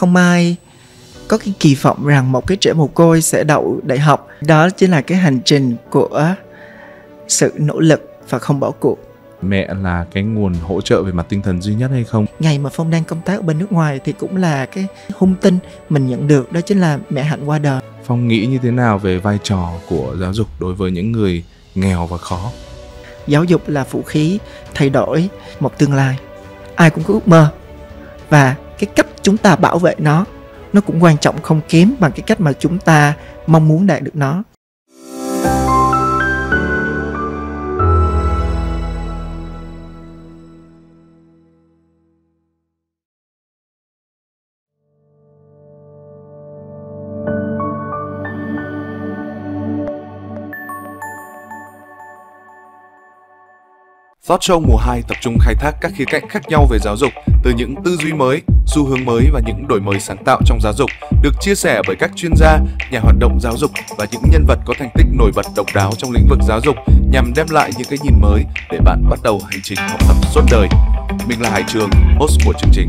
không ai có cái kỳ vọng rằng một cái trẻ mồ côi sẽ đậu đại học đó chính là cái hành trình của sự nỗ lực và không bỏ cuộc mẹ là cái nguồn hỗ trợ về mặt tinh thần duy nhất hay không ngày mà phong đang công tác ở bên nước ngoài thì cũng là cái hung tin mình nhận được đó chính là mẹ hạnh qua đời phong nghĩ như thế nào về vai trò của giáo dục đối với những người nghèo và khó giáo dục là vũ khí thay đổi một tương lai ai cũng có ước mơ và cái cách chúng ta bảo vệ nó nó cũng quan trọng không kém bằng cái cách mà chúng ta mong muốn đạt được nó Thought show mùa 2 tập trung khai thác các khía cạnh khác nhau về giáo dục, từ những tư duy mới, xu hướng mới và những đổi mới sáng tạo trong giáo dục, được chia sẻ bởi các chuyên gia, nhà hoạt động giáo dục và những nhân vật có thành tích nổi bật độc đáo trong lĩnh vực giáo dục nhằm đem lại những cái nhìn mới để bạn bắt đầu hành trình học tập suốt đời. Mình là Hải Trường, host của chương trình.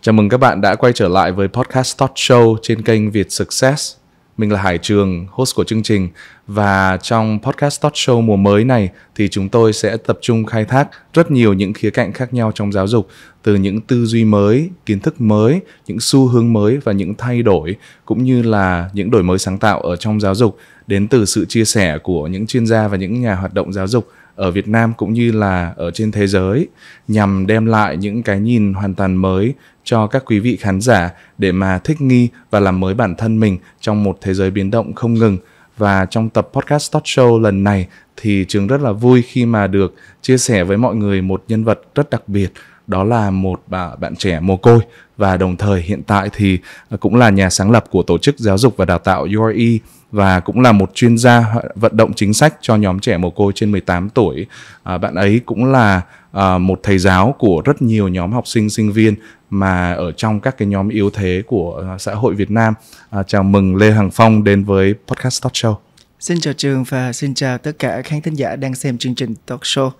Chào mừng các bạn đã quay trở lại với podcast Thought Show trên kênh Việt Success mình là Hải Trường, host của chương trình và trong podcast talk show mùa mới này thì chúng tôi sẽ tập trung khai thác rất nhiều những khía cạnh khác nhau trong giáo dục từ những tư duy mới, kiến thức mới, những xu hướng mới và những thay đổi cũng như là những đổi mới sáng tạo ở trong giáo dục đến từ sự chia sẻ của những chuyên gia và những nhà hoạt động giáo dục ở Việt Nam cũng như là ở trên thế giới nhằm đem lại những cái nhìn hoàn toàn mới cho các quý vị khán giả để mà thích nghi và làm mới bản thân mình trong một thế giới biến động không ngừng. Và trong tập podcast talk show lần này thì trường rất là vui khi mà được chia sẻ với mọi người một nhân vật rất đặc biệt đó là một bạn trẻ mồ côi và đồng thời hiện tại thì à, cũng là nhà sáng lập của tổ chức giáo dục và đào tạo URE và cũng là một chuyên gia vận động chính sách cho nhóm trẻ mồ côi trên 18 tuổi. À, bạn ấy cũng là à, một thầy giáo của rất nhiều nhóm học sinh sinh viên mà ở trong các cái nhóm yếu thế của à, xã hội Việt Nam. À, chào mừng Lê Hằng Phong đến với podcast Talk Show. Xin chào trường và xin chào tất cả khán thính giả đang xem chương trình Talk Show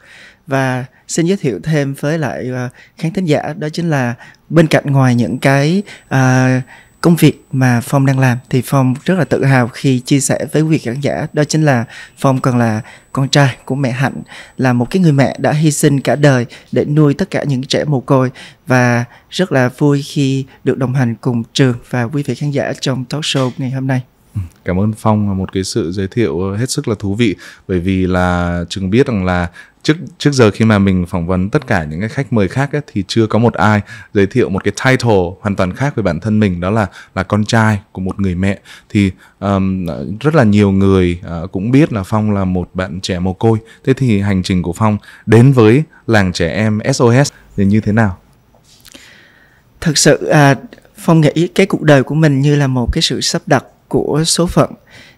và xin giới thiệu thêm với lại à, khán thính giả đó chính là bên cạnh ngoài những cái uh, công việc mà phong đang làm thì phong rất là tự hào khi chia sẻ với quý vị khán giả đó chính là phong còn là con trai của mẹ hạnh là một cái người mẹ đã hy sinh cả đời để nuôi tất cả những trẻ mồ côi và rất là vui khi được đồng hành cùng trường và quý vị khán giả trong talk show ngày hôm nay cảm ơn phong một cái sự giới thiệu hết sức là thú vị bởi vì là trường biết rằng là trước trước giờ khi mà mình phỏng vấn tất cả những cái khách mời khác ấy, thì chưa có một ai giới thiệu một cái title hoàn toàn khác về bản thân mình đó là là con trai của một người mẹ thì um, rất là nhiều người uh, cũng biết là phong là một bạn trẻ mồ côi thế thì hành trình của phong đến với làng trẻ em SOS thì như thế nào thực sự à, phong nghĩ cái cuộc đời của mình như là một cái sự sắp đặt của số phận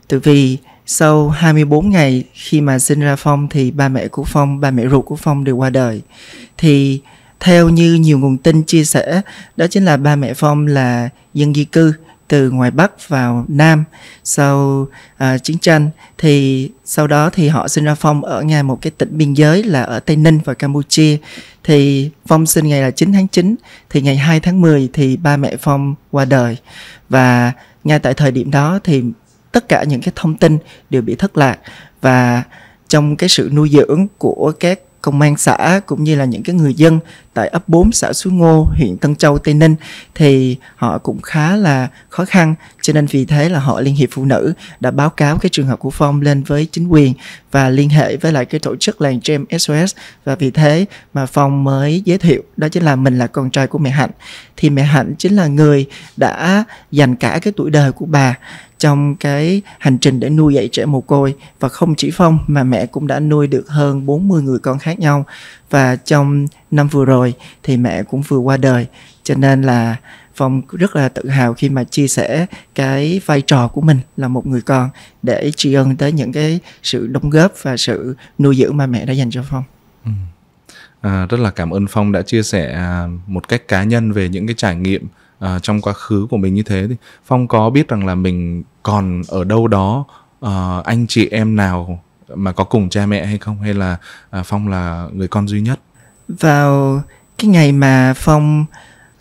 Tự vì sau 24 ngày khi mà sinh ra Phong thì ba mẹ của Phong, ba mẹ ruột của Phong đều qua đời. Thì theo như nhiều nguồn tin chia sẻ, đó chính là ba mẹ Phong là dân di cư từ ngoài Bắc vào Nam sau uh, chiến tranh thì sau đó thì họ sinh ra Phong ở ngay một cái tỉnh biên giới là ở Tây Ninh và Campuchia thì Phong sinh ngày là 9 tháng 9 thì ngày 2 tháng 10 thì ba mẹ Phong qua đời và ngay tại thời điểm đó thì tất cả những cái thông tin đều bị thất lạc và trong cái sự nuôi dưỡng của các công an xã cũng như là những cái người dân tại ấp 4 xã Suối Ngô, huyện Tân Châu, Tây Ninh thì họ cũng khá là khó khăn cho nên vì thế là họ Liên hiệp Phụ nữ đã báo cáo cái trường hợp của Phong lên với chính quyền và liên hệ với lại cái tổ chức làng Gem SOS và vì thế mà Phong mới giới thiệu đó chính là mình là con trai của mẹ Hạnh thì mẹ Hạnh chính là người đã dành cả cái tuổi đời của bà trong cái hành trình để nuôi dạy trẻ mồ côi và không chỉ Phong mà mẹ cũng đã nuôi được hơn 40 người con khác nhau và trong năm vừa rồi thì mẹ cũng vừa qua đời cho nên là Phong rất là tự hào khi mà chia sẻ cái vai trò của mình là một người con để tri ân tới những cái sự đóng góp và sự nuôi dưỡng mà mẹ đã dành cho Phong. Ừ. À, rất là cảm ơn Phong đã chia sẻ à, một cách cá nhân về những cái trải nghiệm à, trong quá khứ của mình như thế Phong có biết rằng là mình còn ở đâu đó uh, anh chị em nào mà có cùng cha mẹ hay không hay là uh, phong là người con duy nhất vào cái ngày mà phong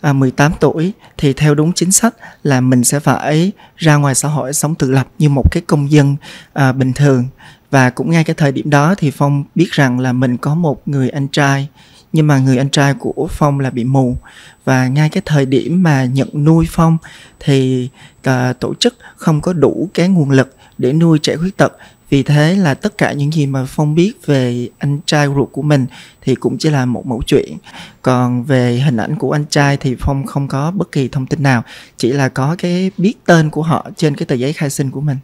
à, 18 tuổi thì theo đúng chính sách là mình sẽ phải ra ngoài xã hội sống tự lập như một cái công dân à, bình thường và cũng ngay cái thời điểm đó thì phong biết rằng là mình có một người anh trai nhưng mà người anh trai của phong là bị mù và ngay cái thời điểm mà nhận nuôi phong thì cả ờ, tổ chức không có đủ cái nguồn lực để nuôi trẻ khuyết tật vì thế là tất cả những gì mà phong biết về anh trai ruột của mình thì cũng chỉ là một mẫu chuyện còn về hình ảnh của anh trai thì phong không có bất kỳ thông tin nào chỉ là có cái biết tên của họ trên cái tờ giấy khai sinh của mình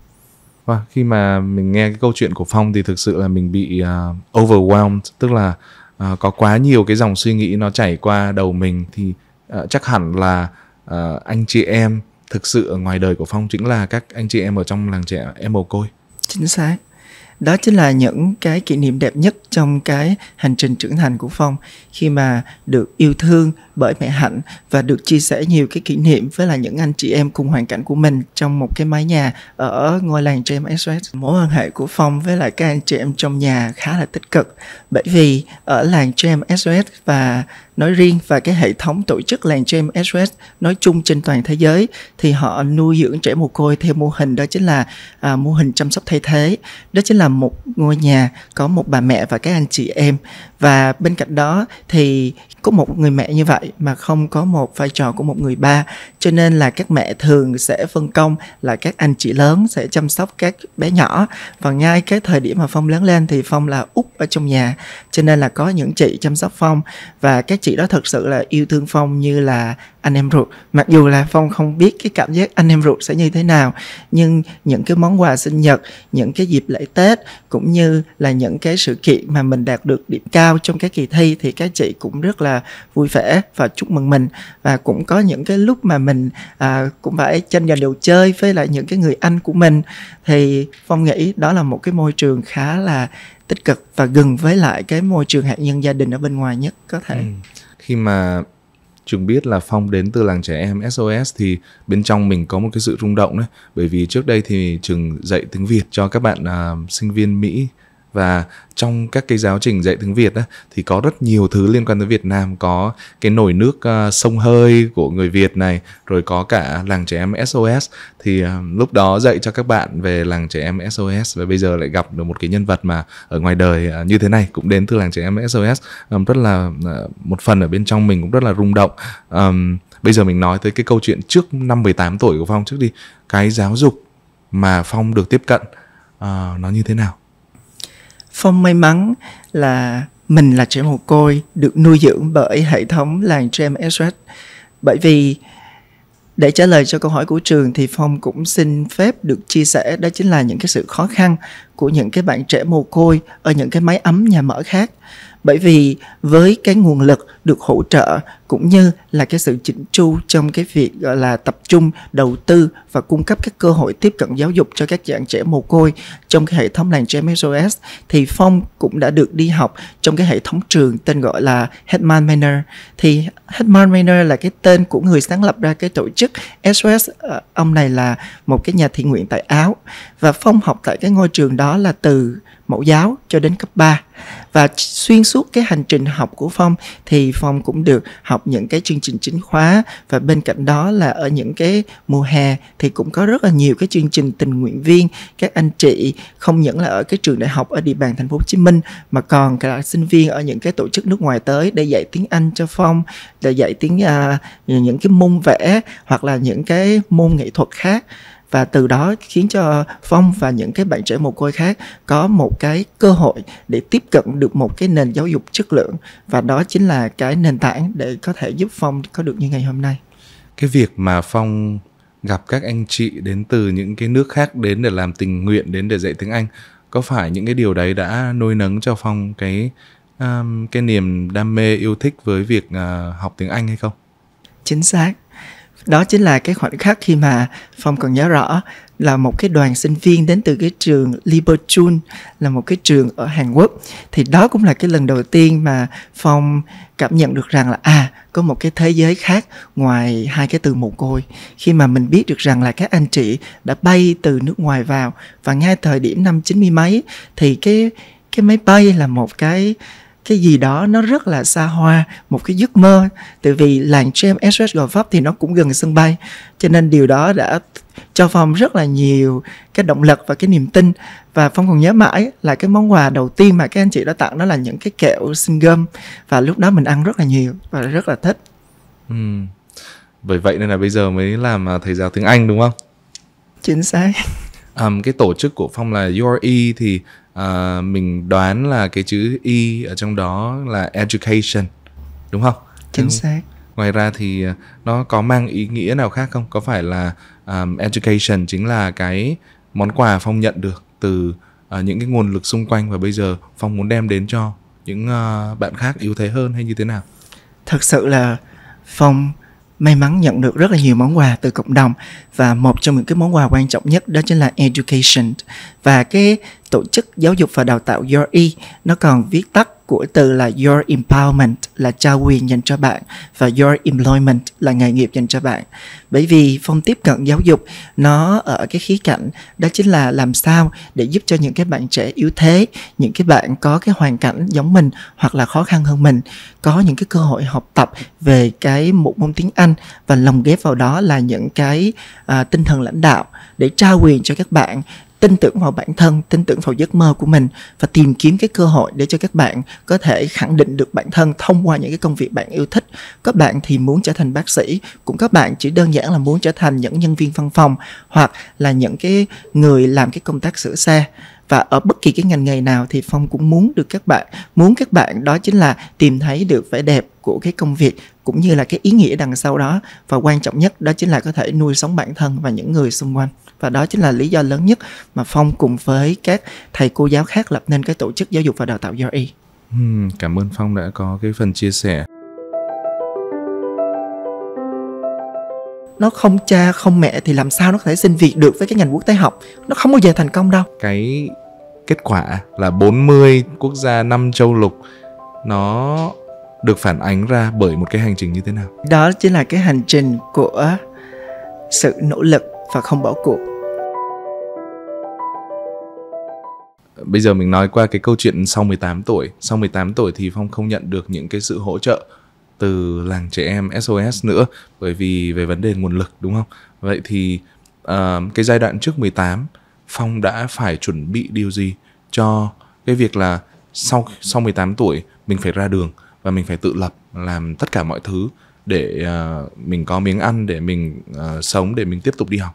khi mà mình nghe cái câu chuyện của Phong thì thực sự là mình bị uh, overwhelmed, tức là Ờ, có quá nhiều cái dòng suy nghĩ nó chảy qua đầu mình thì uh, chắc hẳn là uh, anh chị em thực sự ở ngoài đời của phong chính là các anh chị em ở trong làng trẻ em mồ côi chính xác đó chính là những cái kỷ niệm đẹp nhất trong cái hành trình trưởng thành của phong khi mà được yêu thương bởi mẹ hạnh và được chia sẻ nhiều cái kỷ niệm với là những anh chị em cùng hoàn cảnh của mình trong một cái mái nhà ở ngôi làng James West mối quan hệ của phong với lại các anh chị em trong nhà khá là tích cực bởi vì ở làng James West và nói riêng và cái hệ thống tổ chức làng James SOS nói chung trên toàn thế giới thì họ nuôi dưỡng trẻ mồ côi theo mô hình đó chính là à, mô hình chăm sóc thay thế đó chính là một ngôi nhà có một bà mẹ và các anh chị em và bên cạnh đó thì có một người mẹ như vậy mà không có một vai trò của một người ba cho nên là các mẹ thường sẽ phân công là các anh chị lớn sẽ chăm sóc các bé nhỏ và ngay cái thời điểm mà phong lớn lên thì phong là út ở trong nhà cho nên là có những chị chăm sóc phong và các chị đó thật sự là yêu thương phong như là anh em ruột mặc dù là phong không biết cái cảm giác anh em ruột sẽ như thế nào nhưng những cái món quà sinh nhật những cái dịp lễ tết cũng như là những cái sự kiện mà mình đạt được điểm cao cao trong cái kỳ thi thì các chị cũng rất là vui vẻ và chúc mừng mình và cũng có những cái lúc mà mình à, cũng phải tranh giành đồ chơi với lại những cái người anh của mình thì phong nghĩ đó là một cái môi trường khá là tích cực và gần với lại cái môi trường hạt nhân gia đình ở bên ngoài nhất có thể ừ. khi mà trường biết là phong đến từ làng trẻ em sos thì bên trong mình có một cái sự rung động đấy bởi vì trước đây thì trường dạy tiếng việt cho các bạn uh, sinh viên mỹ và trong các cái giáo trình dạy tiếng Việt á, thì có rất nhiều thứ liên quan tới Việt Nam có cái nổi nước uh, sông hơi của người Việt này rồi có cả làng trẻ em SOS thì uh, lúc đó dạy cho các bạn về làng trẻ em SOS và bây giờ lại gặp được một cái nhân vật mà ở ngoài đời uh, như thế này cũng đến từ làng trẻ em SOS um, rất là uh, một phần ở bên trong mình cũng rất là rung động um, bây giờ mình nói tới cái câu chuyện trước năm 18 tuổi của Phong trước đi cái giáo dục mà Phong được tiếp cận uh, nó như thế nào Phong may mắn là mình là trẻ mồ côi được nuôi dưỡng bởi hệ thống làng trẻ em SOS. Bởi vì để trả lời cho câu hỏi của trường thì Phong cũng xin phép được chia sẻ đó chính là những cái sự khó khăn của những cái bạn trẻ mồ côi ở những cái máy ấm nhà mở khác bởi vì với cái nguồn lực được hỗ trợ cũng như là cái sự chỉnh chu trong cái việc gọi là tập trung đầu tư và cung cấp các cơ hội tiếp cận giáo dục cho các dạng trẻ mồ côi trong cái hệ thống làng trẻ SOS thì Phong cũng đã được đi học trong cái hệ thống trường tên gọi là Headman Manor thì Headman Manor là cái tên của người sáng lập ra cái tổ chức SOS ờ, ông này là một cái nhà thiện nguyện tại Áo và Phong học tại cái ngôi trường đó là từ mẫu giáo cho đến cấp 3 và xuyên suốt cái hành trình học của Phong thì Phong cũng được học những cái chương trình chính khóa và bên cạnh đó là ở những cái mùa hè thì cũng có rất là nhiều cái chương trình tình nguyện viên các anh chị không những là ở cái trường đại học ở địa bàn thành phố Hồ Chí Minh mà còn cả sinh viên ở những cái tổ chức nước ngoài tới để dạy tiếng Anh cho Phong để dạy tiếng uh, những cái môn vẽ hoặc là những cái môn nghệ thuật khác và từ đó khiến cho phong và những cái bạn trẻ mồ côi khác có một cái cơ hội để tiếp cận được một cái nền giáo dục chất lượng và đó chính là cái nền tảng để có thể giúp phong có được như ngày hôm nay cái việc mà phong gặp các anh chị đến từ những cái nước khác đến để làm tình nguyện đến để dạy tiếng anh có phải những cái điều đấy đã nuôi nấng cho phong cái um, cái niềm đam mê yêu thích với việc uh, học tiếng anh hay không chính xác đó chính là cái khoảnh khắc khi mà phong còn nhớ rõ là một cái đoàn sinh viên đến từ cái trường Liberchun là một cái trường ở Hàn Quốc thì đó cũng là cái lần đầu tiên mà phong cảm nhận được rằng là à có một cái thế giới khác ngoài hai cái từ mồ côi khi mà mình biết được rằng là các anh chị đã bay từ nước ngoài vào và ngay thời điểm năm chín mươi mấy thì cái cái máy bay là một cái cái gì đó nó rất là xa hoa một cái giấc mơ tại vì làng James Essex Gò Vấp thì nó cũng gần sân bay cho nên điều đó đã cho phong rất là nhiều cái động lực và cái niềm tin và phong còn nhớ mãi là cái món quà đầu tiên mà các anh chị đã tặng đó là những cái kẹo sinh gum và lúc đó mình ăn rất là nhiều và rất là thích ừ. bởi vậy nên là bây giờ mới làm à, thầy giáo tiếng Anh đúng không chính xác um, cái tổ chức của phong là URE thì à, mình đoán là cái chữ y e ở trong đó là education đúng không chính xác ngoài ra thì à, nó có mang ý nghĩa nào khác không có phải là um, education chính là cái món quà phong nhận được từ uh, những cái nguồn lực xung quanh và bây giờ phong muốn đem đến cho những uh, bạn khác yếu thế hơn hay như thế nào thật sự là phong may mắn nhận được rất là nhiều món quà từ cộng đồng và một trong những cái món quà quan trọng nhất đó chính là education và cái tổ chức giáo dục và đào tạo URE nó còn viết tắt của từ là your empowerment là trao quyền dành cho bạn và your employment là nghề nghiệp dành cho bạn bởi vì phong tiếp cận giáo dục nó ở cái khía cạnh đó chính là làm sao để giúp cho những cái bạn trẻ yếu thế những cái bạn có cái hoàn cảnh giống mình hoặc là khó khăn hơn mình có những cái cơ hội học tập về cái một môn tiếng anh và lồng ghép vào đó là những cái à, tinh thần lãnh đạo để trao quyền cho các bạn tin tưởng vào bản thân tin tưởng vào giấc mơ của mình và tìm kiếm cái cơ hội để cho các bạn có thể khẳng định được bản thân thông qua những cái công việc bạn yêu thích các bạn thì muốn trở thành bác sĩ cũng các bạn chỉ đơn giản là muốn trở thành những nhân viên văn phòng hoặc là những cái người làm cái công tác sửa xe và ở bất kỳ cái ngành nghề nào thì phong cũng muốn được các bạn muốn các bạn đó chính là tìm thấy được vẻ đẹp của cái công việc cũng như là cái ý nghĩa đằng sau đó và quan trọng nhất đó chính là có thể nuôi sống bản thân và những người xung quanh và đó chính là lý do lớn nhất mà phong cùng với các thầy cô giáo khác lập nên cái tổ chức giáo dục và đào tạo do y e. hmm, cảm ơn phong đã có cái phần chia sẻ nó không cha không mẹ thì làm sao nó có thể xin việc được với cái ngành quốc tế học nó không bao giờ thành công đâu cái kết quả là 40 quốc gia năm châu lục nó được phản ánh ra bởi một cái hành trình như thế nào đó chính là cái hành trình của sự nỗ lực và không bỏ cuộc bây giờ mình nói qua cái câu chuyện sau 18 tuổi sau 18 tuổi thì phong không nhận được những cái sự hỗ trợ từ làng trẻ em SOS nữa bởi vì về vấn đề nguồn lực đúng không vậy thì uh, cái giai đoạn trước 18 phong đã phải chuẩn bị điều gì cho cái việc là sau sau 18 tuổi mình phải ra đường và mình phải tự lập làm tất cả mọi thứ để uh, mình có miếng ăn để mình uh, sống để mình tiếp tục đi học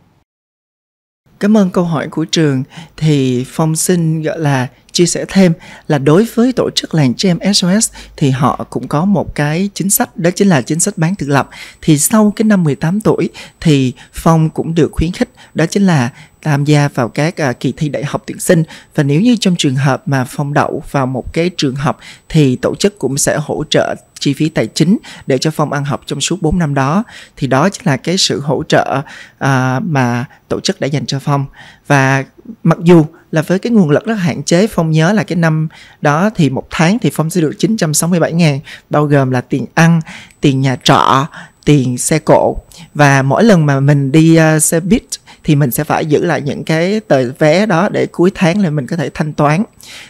cảm ơn câu hỏi của trường thì phong xin gọi là chia sẻ thêm là đối với tổ chức làng trẻ em SOS thì họ cũng có một cái chính sách đó chính là chính sách bán tự lập thì sau cái năm 18 tuổi thì Phong cũng được khuyến khích đó chính là tham gia vào các à, kỳ thi đại học tuyển sinh và nếu như trong trường hợp mà phong đậu vào một cái trường học thì tổ chức cũng sẽ hỗ trợ chi phí tài chính để cho Phong ăn học trong suốt 4 năm đó thì đó chính là cái sự hỗ trợ à, mà tổ chức đã dành cho Phong và mặc dù là với cái nguồn lực rất hạn chế Phong nhớ là cái năm đó thì một tháng thì Phong sẽ được 967 ngàn bao gồm là tiền ăn, tiền nhà trọ, tiền xe cộ và mỗi lần mà mình đi uh, xe buýt thì mình sẽ phải giữ lại những cái tờ vé đó để cuối tháng là mình có thể thanh toán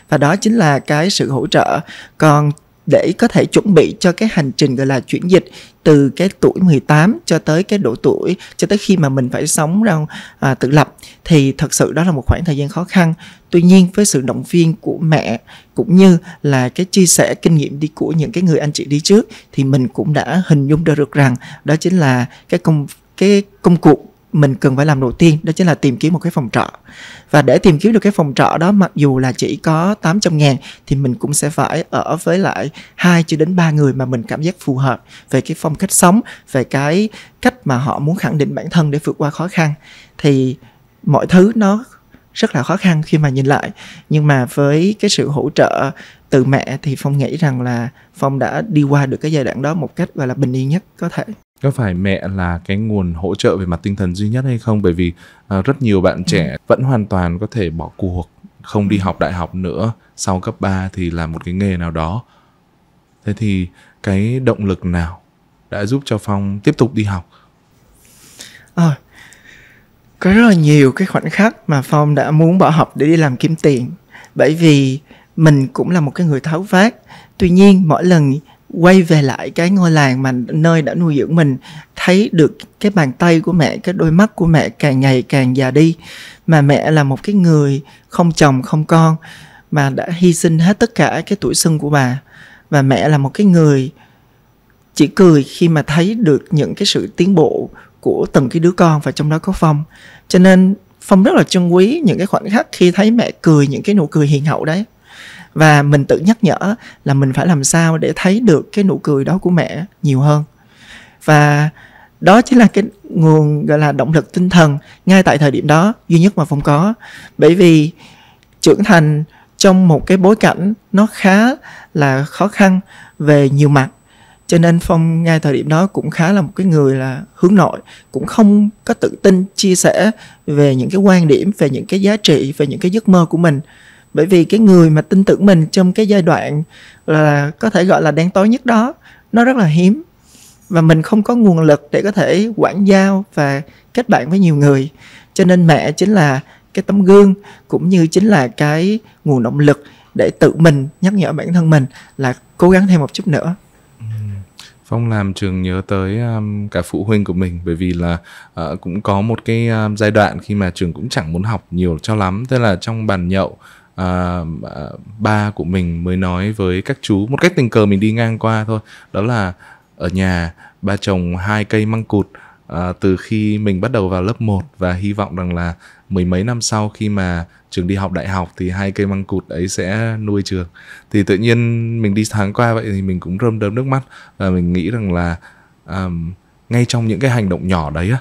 và đó chính là cái sự hỗ trợ còn để có thể chuẩn bị cho cái hành trình gọi là chuyển dịch từ cái tuổi 18 cho tới cái độ tuổi cho tới khi mà mình phải sống ra à, tự lập thì thật sự đó là một khoảng thời gian khó khăn tuy nhiên với sự động viên của mẹ cũng như là cái chia sẻ kinh nghiệm đi của những cái người anh chị đi trước thì mình cũng đã hình dung ra được rằng đó chính là cái công cái công cụ mình cần phải làm đầu tiên đó chính là tìm kiếm một cái phòng trọ và để tìm kiếm được cái phòng trọ đó mặc dù là chỉ có 800 ngàn thì mình cũng sẽ phải ở với lại hai cho đến ba người mà mình cảm giác phù hợp về cái phong cách sống về cái cách mà họ muốn khẳng định bản thân để vượt qua khó khăn thì mọi thứ nó rất là khó khăn khi mà nhìn lại nhưng mà với cái sự hỗ trợ từ mẹ thì phong nghĩ rằng là phong đã đi qua được cái giai đoạn đó một cách gọi là bình yên nhất có thể có phải mẹ là cái nguồn hỗ trợ về mặt tinh thần duy nhất hay không bởi vì uh, rất nhiều bạn ừ. trẻ vẫn hoàn toàn có thể bỏ cuộc không đi ừ. học đại học nữa sau cấp 3 thì làm một cái nghề nào đó thế thì cái động lực nào đã giúp cho phong tiếp tục đi học à, có rất là nhiều cái khoảnh khắc mà phong đã muốn bỏ học để đi làm kiếm tiền bởi vì mình cũng là một cái người tháo vát tuy nhiên mỗi lần quay về lại cái ngôi làng mà nơi đã nuôi dưỡng mình thấy được cái bàn tay của mẹ cái đôi mắt của mẹ càng ngày càng già đi mà mẹ là một cái người không chồng không con mà đã hy sinh hết tất cả cái tuổi xuân của bà và mẹ là một cái người chỉ cười khi mà thấy được những cái sự tiến bộ của từng cái đứa con và trong đó có phong cho nên phong rất là trân quý những cái khoảnh khắc khi thấy mẹ cười những cái nụ cười hiền hậu đấy và mình tự nhắc nhở là mình phải làm sao để thấy được cái nụ cười đó của mẹ nhiều hơn và đó chính là cái nguồn gọi là động lực tinh thần ngay tại thời điểm đó duy nhất mà phong có bởi vì trưởng thành trong một cái bối cảnh nó khá là khó khăn về nhiều mặt cho nên phong ngay thời điểm đó cũng khá là một cái người là hướng nội cũng không có tự tin chia sẻ về những cái quan điểm về những cái giá trị về những cái giấc mơ của mình bởi vì cái người mà tin tưởng mình trong cái giai đoạn là có thể gọi là đen tối nhất đó nó rất là hiếm và mình không có nguồn lực để có thể quản giao và kết bạn với nhiều người cho nên mẹ chính là cái tấm gương cũng như chính là cái nguồn động lực để tự mình nhắc nhở bản thân mình là cố gắng thêm một chút nữa ừ. Phong làm trường nhớ tới um, cả phụ huynh của mình bởi vì là uh, cũng có một cái um, giai đoạn khi mà trường cũng chẳng muốn học nhiều cho lắm tức là trong bàn nhậu À, à, ba của mình mới nói với các chú một cách tình cờ mình đi ngang qua thôi đó là ở nhà ba trồng hai cây măng cụt à, từ khi mình bắt đầu vào lớp 1 và hy vọng rằng là mười mấy năm sau khi mà trường đi học đại học thì hai cây măng cụt ấy sẽ nuôi trường thì tự nhiên mình đi tháng qua vậy thì mình cũng rơm rớm nước mắt và mình nghĩ rằng là um, ngay trong những cái hành động nhỏ đấy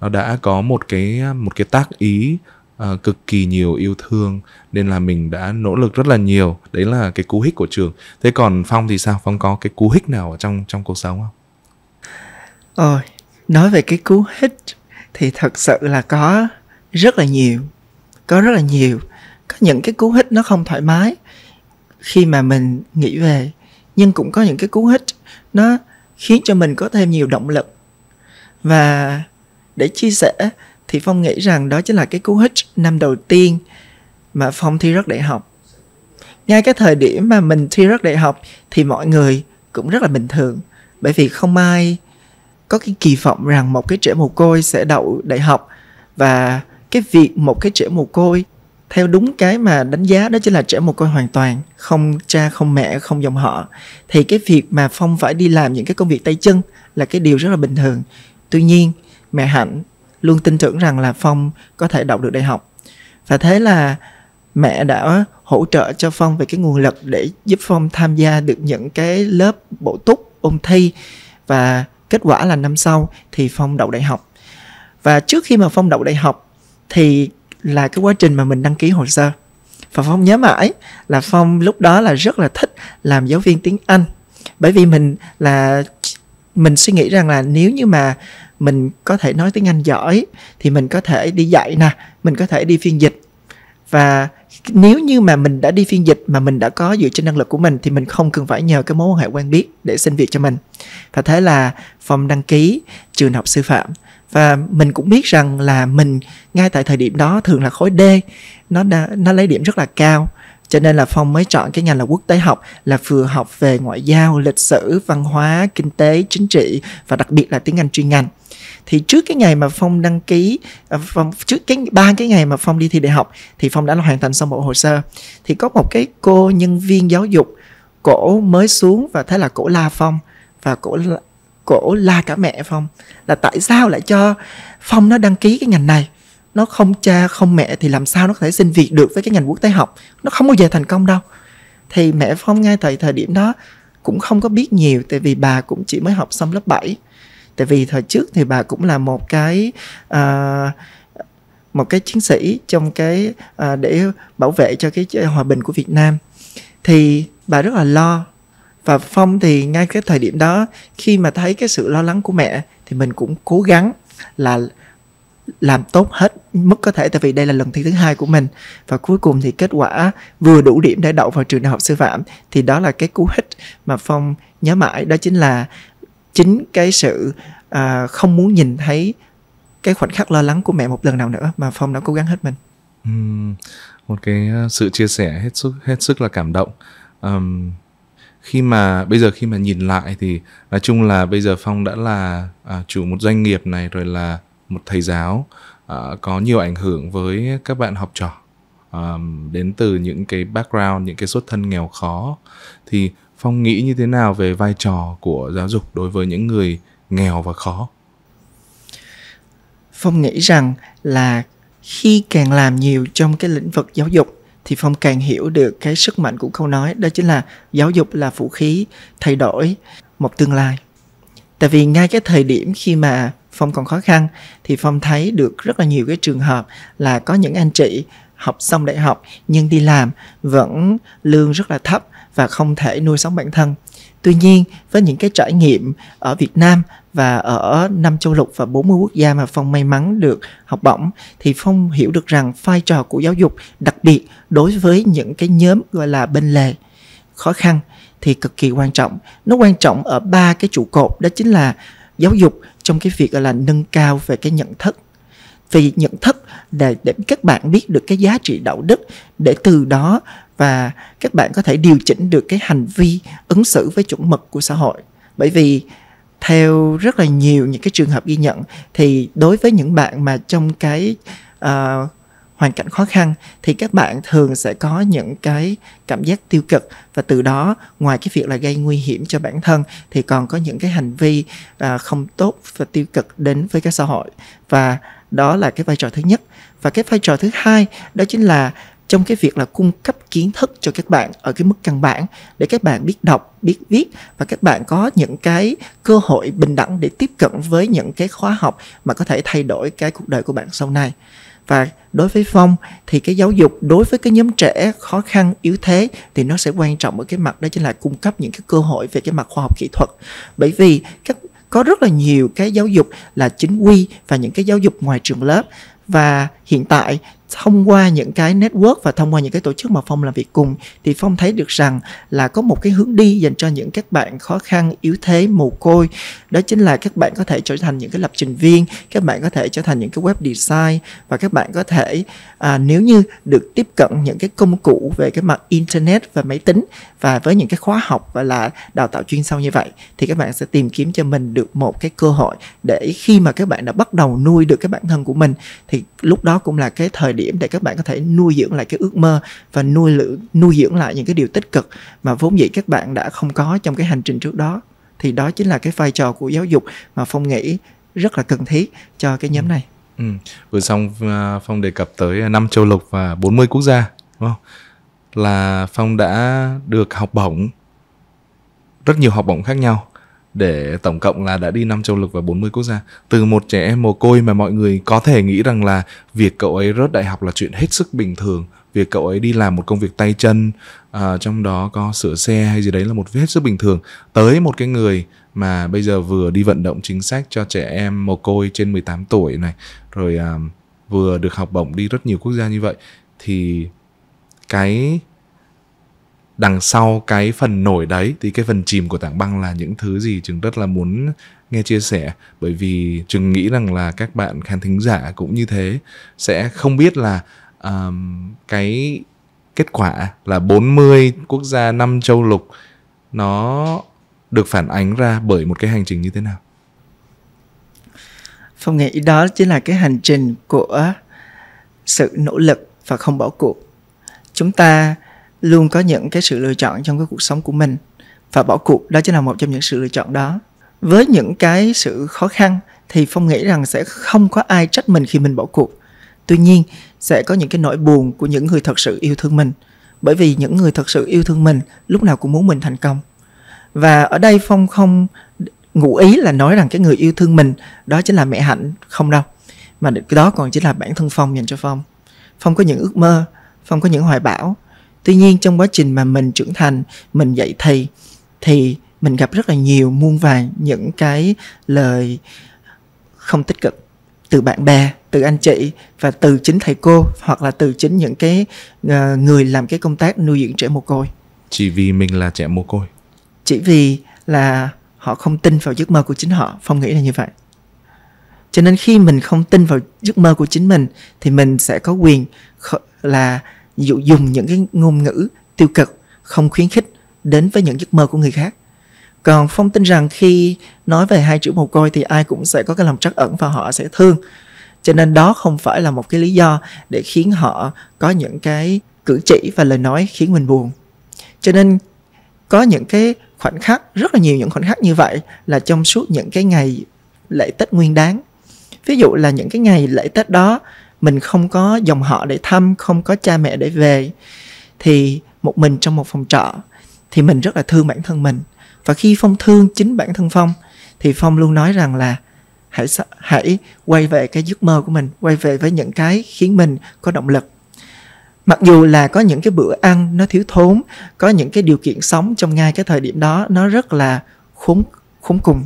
nó đã có một cái một cái tác ý uh, cực kỳ nhiều yêu thương nên là mình đã nỗ lực rất là nhiều đấy là cái cú hích của trường thế còn phong thì sao phong có cái cú hích nào ở trong trong cuộc sống không ờ nói về cái cú hích thì thật sự là có rất là nhiều có rất là nhiều có những cái cú hích nó không thoải mái khi mà mình nghĩ về nhưng cũng có những cái cú hích nó khiến cho mình có thêm nhiều động lực và để chia sẻ thì phong nghĩ rằng đó chính là cái cú hích năm đầu tiên mà phong thi rất đại học ngay cái thời điểm mà mình thi rất đại học thì mọi người cũng rất là bình thường bởi vì không ai có cái kỳ vọng rằng một cái trẻ mồ côi sẽ đậu đại học và cái việc một cái trẻ mồ côi theo đúng cái mà đánh giá đó chính là trẻ mồ côi hoàn toàn không cha không mẹ không dòng họ thì cái việc mà phong phải đi làm những cái công việc tay chân là cái điều rất là bình thường tuy nhiên mẹ hạnh luôn tin tưởng rằng là phong có thể đậu được đại học và thế là mẹ đã hỗ trợ cho phong về cái nguồn lực để giúp phong tham gia được những cái lớp bổ túc ôn thi và kết quả là năm sau thì phong đậu đại học và trước khi mà phong đậu đại học thì là cái quá trình mà mình đăng ký hồ sơ và phong nhớ mãi là phong lúc đó là rất là thích làm giáo viên tiếng anh bởi vì mình là mình suy nghĩ rằng là nếu như mà mình có thể nói tiếng anh giỏi thì mình có thể đi dạy nè mình có thể đi phiên dịch và nếu như mà mình đã đi phiên dịch mà mình đã có dựa trên năng lực của mình thì mình không cần phải nhờ cái mối quan hệ quen biết để xin việc cho mình và thế là phòng đăng ký trường học sư phạm và mình cũng biết rằng là mình ngay tại thời điểm đó thường là khối D nó đã, nó lấy điểm rất là cao cho nên là phong mới chọn cái ngành là quốc tế học là vừa học về ngoại giao lịch sử văn hóa kinh tế chính trị và đặc biệt là tiếng anh chuyên ngành thì trước cái ngày mà phong đăng ký à, phong, trước cái ba cái ngày mà phong đi thi đại học thì phong đã hoàn thành xong bộ hồ sơ thì có một cái cô nhân viên giáo dục cổ mới xuống và thế là cổ la phong và cổ cổ la cả mẹ phong là tại sao lại cho phong nó đăng ký cái ngành này nó không cha không mẹ thì làm sao nó có thể xin việc được với cái ngành quốc tế học nó không bao giờ thành công đâu thì mẹ phong ngay tại thời điểm đó cũng không có biết nhiều tại vì bà cũng chỉ mới học xong lớp 7 tại vì thời trước thì bà cũng là một cái à, một cái chiến sĩ trong cái à, để bảo vệ cho cái hòa bình của Việt Nam thì bà rất là lo và phong thì ngay cái thời điểm đó khi mà thấy cái sự lo lắng của mẹ thì mình cũng cố gắng là làm tốt hết mức có thể tại vì đây là lần thi thứ hai của mình và cuối cùng thì kết quả vừa đủ điểm để đậu vào trường đại học sư phạm thì đó là cái cú hích mà phong nhớ mãi đó chính là chính cái sự à, không muốn nhìn thấy cái khoảnh khắc lo lắng của mẹ một lần nào nữa mà phong đã cố gắng hết mình một cái à, sự chia sẻ hết sức hết sức là cảm động um, khi mà bây giờ khi mà nhìn lại thì nói chung là bây giờ phong đã là à, chủ một doanh nghiệp này rồi là một thầy giáo à, có nhiều ảnh hưởng với các bạn học trò à, đến từ những cái background những cái xuất thân nghèo khó thì phong nghĩ như thế nào về vai trò của giáo dục đối với những người nghèo và khó phong nghĩ rằng là khi càng làm nhiều trong cái lĩnh vực giáo dục thì phong càng hiểu được cái sức mạnh của câu nói đó chính là giáo dục là vũ khí thay đổi một tương lai tại vì ngay cái thời điểm khi mà phong còn khó khăn thì phong thấy được rất là nhiều cái trường hợp là có những anh chị học xong đại học nhưng đi làm vẫn lương rất là thấp và không thể nuôi sống bản thân tuy nhiên với những cái trải nghiệm ở Việt Nam và ở năm châu lục và 40 quốc gia mà Phong may mắn được học bổng thì Phong hiểu được rằng vai trò của giáo dục đặc biệt đối với những cái nhóm gọi là bên lề khó khăn thì cực kỳ quan trọng. Nó quan trọng ở ba cái trụ cột đó chính là giáo dục trong cái việc gọi là nâng cao về cái nhận thức vì nhận thức để để các bạn biết được cái giá trị đạo đức để từ đó và các bạn có thể điều chỉnh được cái hành vi ứng xử với chuẩn mực của xã hội bởi vì theo rất là nhiều những cái trường hợp ghi nhận thì đối với những bạn mà trong cái uh, hoàn cảnh khó khăn thì các bạn thường sẽ có những cái cảm giác tiêu cực và từ đó ngoài cái việc là gây nguy hiểm cho bản thân thì còn có những cái hành vi à, không tốt và tiêu cực đến với cái xã hội và đó là cái vai trò thứ nhất và cái vai trò thứ hai đó chính là trong cái việc là cung cấp kiến thức cho các bạn ở cái mức căn bản để các bạn biết đọc biết viết và các bạn có những cái cơ hội bình đẳng để tiếp cận với những cái khóa học mà có thể thay đổi cái cuộc đời của bạn sau này và đối với phong thì cái giáo dục đối với cái nhóm trẻ khó khăn yếu thế thì nó sẽ quan trọng ở cái mặt đó chính là cung cấp những cái cơ hội về cái mặt khoa học kỹ thuật bởi vì các có rất là nhiều cái giáo dục là chính quy và những cái giáo dục ngoài trường lớp và hiện tại thông qua những cái network và thông qua những cái tổ chức mà phong làm việc cùng thì phong thấy được rằng là có một cái hướng đi dành cho những các bạn khó khăn yếu thế mồ côi đó chính là các bạn có thể trở thành những cái lập trình viên các bạn có thể trở thành những cái web design và các bạn có thể à, nếu như được tiếp cận những cái công cụ về cái mặt internet và máy tính và với những cái khóa học và là đào tạo chuyên sâu như vậy thì các bạn sẽ tìm kiếm cho mình được một cái cơ hội để khi mà các bạn đã bắt đầu nuôi được cái bản thân của mình thì lúc đó cũng là cái thời điểm để các bạn có thể nuôi dưỡng lại cái ước mơ và nuôi lưỡng nuôi dưỡng lại những cái điều tích cực mà vốn dĩ các bạn đã không có trong cái hành trình trước đó thì đó chính là cái vai trò của giáo dục mà phong nghĩ rất là cần thiết cho cái nhóm ừ. này ừ. vừa xong à, phong đề cập tới năm châu lục và 40 quốc gia đúng không là phong đã được học bổng rất nhiều học bổng khác nhau để tổng cộng là đã đi năm châu lục và 40 quốc gia. Từ một trẻ em mồ côi mà mọi người có thể nghĩ rằng là việc cậu ấy rớt đại học là chuyện hết sức bình thường, việc cậu ấy đi làm một công việc tay chân uh, trong đó có sửa xe hay gì đấy là một việc hết sức bình thường tới một cái người mà bây giờ vừa đi vận động chính sách cho trẻ em mồ côi trên 18 tuổi này rồi uh, vừa được học bổng đi rất nhiều quốc gia như vậy thì cái đằng sau cái phần nổi đấy thì cái phần chìm của tảng băng là những thứ gì trường rất là muốn nghe chia sẻ bởi vì trường nghĩ rằng là các bạn khán thính giả cũng như thế sẽ không biết là um, cái kết quả là 40 quốc gia năm châu lục nó được phản ánh ra bởi một cái hành trình như thế nào Phong nghĩ đó chính là cái hành trình của sự nỗ lực và không bỏ cuộc. Chúng ta luôn có những cái sự lựa chọn trong cái cuộc sống của mình và bỏ cuộc đó chính là một trong những sự lựa chọn đó với những cái sự khó khăn thì phong nghĩ rằng sẽ không có ai trách mình khi mình bỏ cuộc tuy nhiên sẽ có những cái nỗi buồn của những người thật sự yêu thương mình bởi vì những người thật sự yêu thương mình lúc nào cũng muốn mình thành công và ở đây phong không ngụ ý là nói rằng cái người yêu thương mình đó chính là mẹ hạnh không đâu mà đó còn chỉ là bản thân phong dành cho phong phong có những ước mơ phong có những hoài bão tuy nhiên trong quá trình mà mình trưởng thành mình dạy thầy thì mình gặp rất là nhiều muôn vàng những cái lời không tích cực từ bạn bè từ anh chị và từ chính thầy cô hoặc là từ chính những cái ờ, người làm cái công tác nuôi dưỡng trẻ mồ côi chỉ vì mình là trẻ mồ côi chỉ vì là họ không tin vào giấc mơ của chính họ phong nghĩ là như vậy cho nên khi mình không tin vào giấc mơ của chính mình thì mình sẽ có quyền là dụ dùng những cái ngôn ngữ tiêu cực không khuyến khích đến với những giấc mơ của người khác còn phong tin rằng khi nói về hai chữ mồ côi thì ai cũng sẽ có cái lòng trắc ẩn và họ sẽ thương cho nên đó không phải là một cái lý do để khiến họ có những cái cử chỉ và lời nói khiến mình buồn cho nên có những cái khoảnh khắc rất là nhiều những khoảnh khắc như vậy là trong suốt những cái ngày lễ tết nguyên đáng ví dụ là những cái ngày lễ tết đó mình không có dòng họ để thăm không có cha mẹ để về thì một mình trong một phòng trọ thì mình rất là thương bản thân mình và khi phong thương chính bản thân phong thì phong luôn nói rằng là hãy hãy quay về cái giấc mơ của mình quay về với những cái khiến mình có động lực mặc dù là có những cái bữa ăn nó thiếu thốn có những cái điều kiện sống trong ngay cái thời điểm đó nó rất là khốn khốn cùng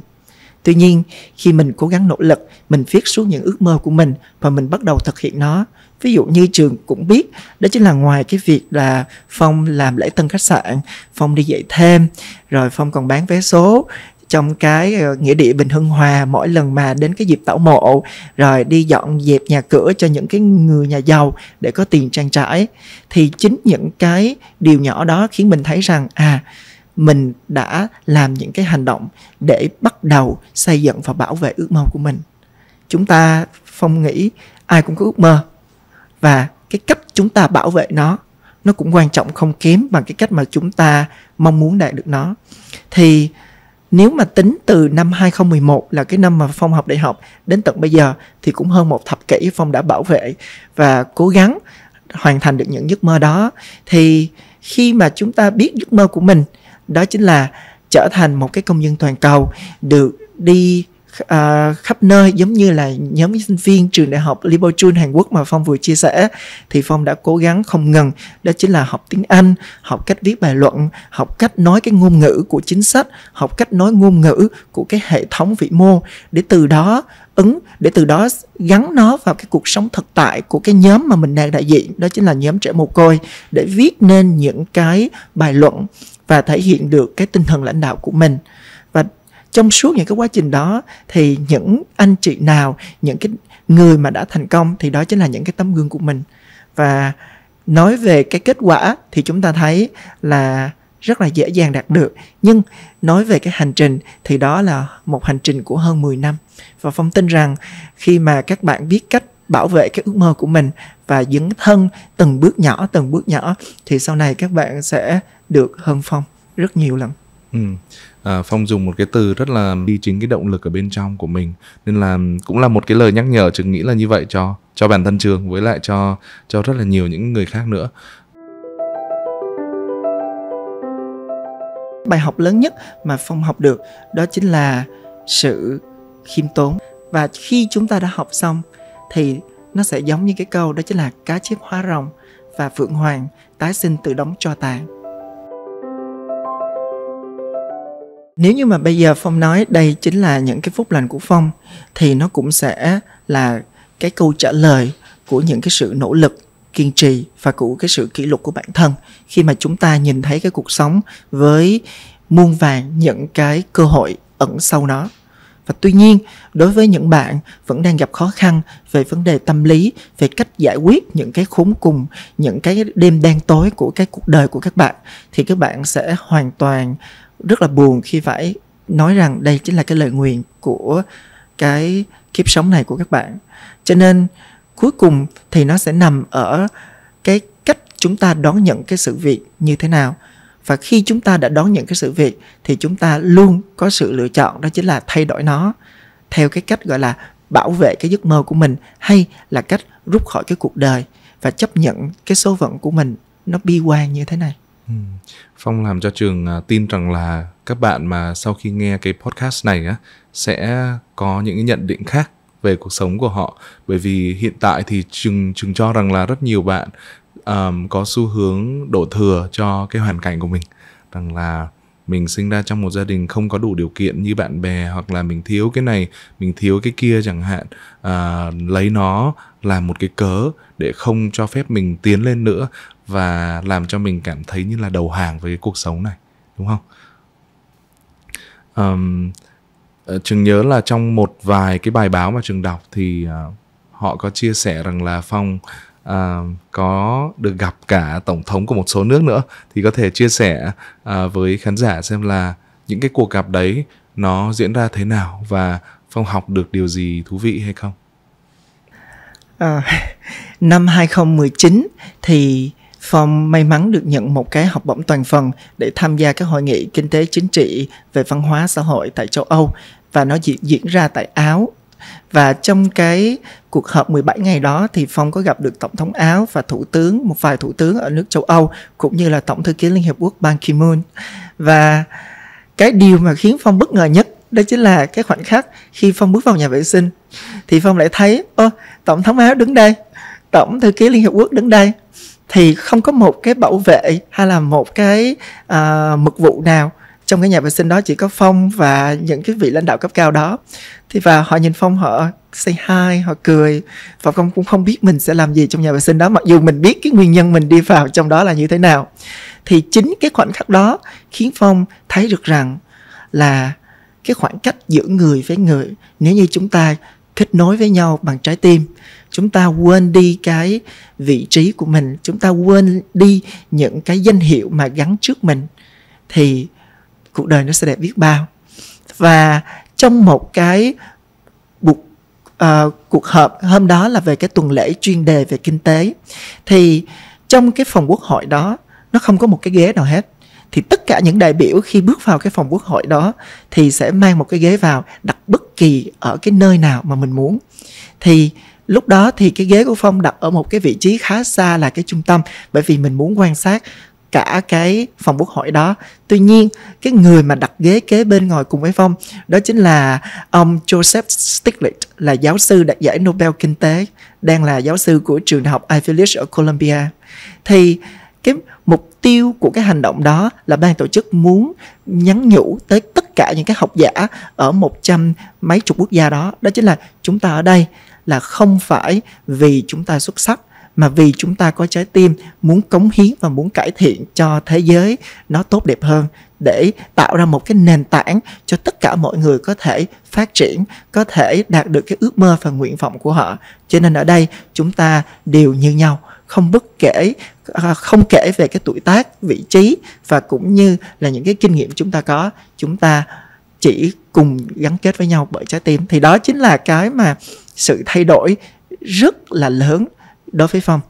Tuy nhiên, khi mình cố gắng nỗ lực, mình viết xuống những ước mơ của mình và mình bắt đầu thực hiện nó. Ví dụ như trường cũng biết, đó chính là ngoài cái việc là Phong làm lễ tân khách sạn, Phong đi dạy thêm, rồi Phong còn bán vé số, trong cái ờ, nghĩa địa Bình Hưng Hòa mỗi lần mà đến cái dịp tảo mộ rồi đi dọn dẹp nhà cửa cho những cái người nhà giàu để có tiền trang trải thì chính những cái điều nhỏ đó khiến mình thấy rằng à mình đã làm những cái hành động để bắt đầu xây dựng và bảo vệ ước mơ của mình chúng ta phong nghĩ ai cũng có ước mơ và cái cách chúng ta bảo vệ nó nó cũng quan trọng không kém bằng cái cách mà chúng ta mong muốn đạt được nó thì nếu mà tính từ năm 2011 là cái năm mà Phong học đại học đến tận bây giờ thì cũng hơn một thập kỷ Phong đã bảo vệ và cố gắng hoàn thành được những giấc mơ đó thì khi mà chúng ta biết giấc mơ của mình đó chính là trở thành một cái công dân toàn cầu được đi à, khắp nơi giống như là nhóm sinh viên trường đại học liberal Libochun Hàn Quốc mà Phong vừa chia sẻ thì Phong đã cố gắng không ngừng đó chính là học tiếng Anh, học cách viết bài luận, học cách nói cái ngôn ngữ của chính sách, học cách nói ngôn ngữ của cái hệ thống vĩ mô để từ đó ứng để từ đó gắn nó vào cái cuộc sống thực tại của cái nhóm mà mình đang đại diện đó chính là nhóm trẻ mồ côi để viết nên những cái bài luận và thể hiện được cái tinh thần lãnh đạo của mình và trong suốt những cái quá trình đó thì những anh chị nào những cái người mà đã thành công thì đó chính là những cái tấm gương của mình và nói về cái kết quả thì chúng ta thấy là rất là dễ dàng đạt được nhưng nói về cái hành trình thì đó là một hành trình của hơn 10 năm và phong tin rằng khi mà các bạn biết cách bảo vệ cái ước mơ của mình và dấn thân từng bước nhỏ từng bước nhỏ thì sau này các bạn sẽ được hơn phong rất nhiều lần Ừ. À, phong dùng một cái từ rất là đi chính cái động lực ở bên trong của mình nên là cũng là một cái lời nhắc nhở trường nghĩ là như vậy cho cho bản thân trường với lại cho cho rất là nhiều những người khác nữa bài học lớn nhất mà phong học được đó chính là sự khiêm tốn và khi chúng ta đã học xong thì nó sẽ giống như cái câu đó chính là cá chép hóa rồng và phượng hoàng tái sinh từ đống cho tàn. Nếu như mà bây giờ Phong nói đây chính là những cái phúc lành của Phong thì nó cũng sẽ là cái câu trả lời của những cái sự nỗ lực kiên trì và của cái sự kỷ luật của bản thân khi mà chúng ta nhìn thấy cái cuộc sống với muôn vàng những cái cơ hội ẩn sau nó và tuy nhiên đối với những bạn vẫn đang gặp khó khăn về vấn đề tâm lý về cách giải quyết những cái khốn cùng những cái đêm đen tối của cái cuộc đời của các bạn thì các bạn sẽ hoàn toàn rất là buồn khi phải nói rằng đây chính là cái lời nguyện của cái kiếp sống này của các bạn cho nên cuối cùng thì nó sẽ nằm ở cái cách chúng ta đón nhận cái sự việc như thế nào và khi chúng ta đã đón nhận cái sự việc thì chúng ta luôn có sự lựa chọn đó chính là thay đổi nó theo cái cách gọi là bảo vệ cái giấc mơ của mình hay là cách rút khỏi cái cuộc đời và chấp nhận cái số phận của mình nó bi quan như thế này ừ. phong làm cho trường à, tin rằng là các bạn mà sau khi nghe cái podcast này á sẽ có những cái nhận định khác về cuộc sống của họ bởi vì hiện tại thì trường trường cho rằng là rất nhiều bạn um, có xu hướng đổ thừa cho cái hoàn cảnh của mình rằng là mình sinh ra trong một gia đình không có đủ điều kiện như bạn bè hoặc là mình thiếu cái này mình thiếu cái kia chẳng hạn à, lấy nó làm một cái cớ để không cho phép mình tiến lên nữa và làm cho mình cảm thấy như là đầu hàng với cuộc sống này đúng không um, trường nhớ là trong một vài cái bài báo mà trường đọc thì uh, họ có chia sẻ rằng là phong uh, à, có được gặp cả tổng thống của một số nước nữa thì có thể chia sẻ à, với khán giả xem là những cái cuộc gặp đấy nó diễn ra thế nào và phong học được điều gì thú vị hay không? À, năm 2019 thì Phong may mắn được nhận một cái học bổng toàn phần để tham gia các hội nghị kinh tế chính trị về văn hóa xã hội tại châu Âu và nó diễn, diễn ra tại Áo và trong cái cuộc họp 17 ngày đó thì Phong có gặp được Tổng thống Áo và Thủ tướng, một vài Thủ tướng ở nước châu Âu cũng như là Tổng thư ký Liên Hiệp Quốc Ban Ki-moon. Và cái điều mà khiến Phong bất ngờ nhất đó chính là cái khoảnh khắc khi Phong bước vào nhà vệ sinh thì Phong lại thấy ô Tổng thống Áo đứng đây, Tổng thư ký Liên Hiệp Quốc đứng đây thì không có một cái bảo vệ hay là một cái uh, mực vụ nào trong cái nhà vệ sinh đó chỉ có phong và những cái vị lãnh đạo cấp cao đó thì và họ nhìn phong họ say hi họ cười và phong cũng không biết mình sẽ làm gì trong nhà vệ sinh đó mặc dù mình biết cái nguyên nhân mình đi vào trong đó là như thế nào thì chính cái khoảnh khắc đó khiến phong thấy được rằng là cái khoảng cách giữa người với người nếu như chúng ta kết nối với nhau bằng trái tim chúng ta quên đi cái vị trí của mình chúng ta quên đi những cái danh hiệu mà gắn trước mình thì cuộc đời nó sẽ đẹp biết bao và trong một cái buộc uh, cuộc họp hôm đó là về cái tuần lễ chuyên đề về kinh tế thì trong cái phòng quốc hội đó nó không có một cái ghế nào hết thì tất cả những đại biểu khi bước vào cái phòng quốc hội đó thì sẽ mang một cái ghế vào đặt bất kỳ ở cái nơi nào mà mình muốn thì lúc đó thì cái ghế của phong đặt ở một cái vị trí khá xa là cái trung tâm bởi vì mình muốn quan sát cả cái phòng quốc hội đó tuy nhiên cái người mà đặt ghế kế bên ngồi cùng với phong đó chính là ông joseph stiglitz là giáo sư đạt giải nobel kinh tế đang là giáo sư của trường đại học ivy League ở columbia thì cái mục tiêu của cái hành động đó là ban tổ chức muốn nhắn nhủ tới tất cả những cái học giả ở một trăm mấy chục quốc gia đó đó chính là chúng ta ở đây là không phải vì chúng ta xuất sắc mà vì chúng ta có trái tim muốn cống hiến và muốn cải thiện cho thế giới nó tốt đẹp hơn để tạo ra một cái nền tảng cho tất cả mọi người có thể phát triển có thể đạt được cái ước mơ và nguyện vọng của họ cho nên ở đây chúng ta đều như nhau không bất kể à, không kể về cái tuổi tác vị trí và cũng như là những cái kinh nghiệm chúng ta có chúng ta chỉ cùng gắn kết với nhau bởi trái tim thì đó chính là cái mà sự thay đổi rất là lớn đối với phong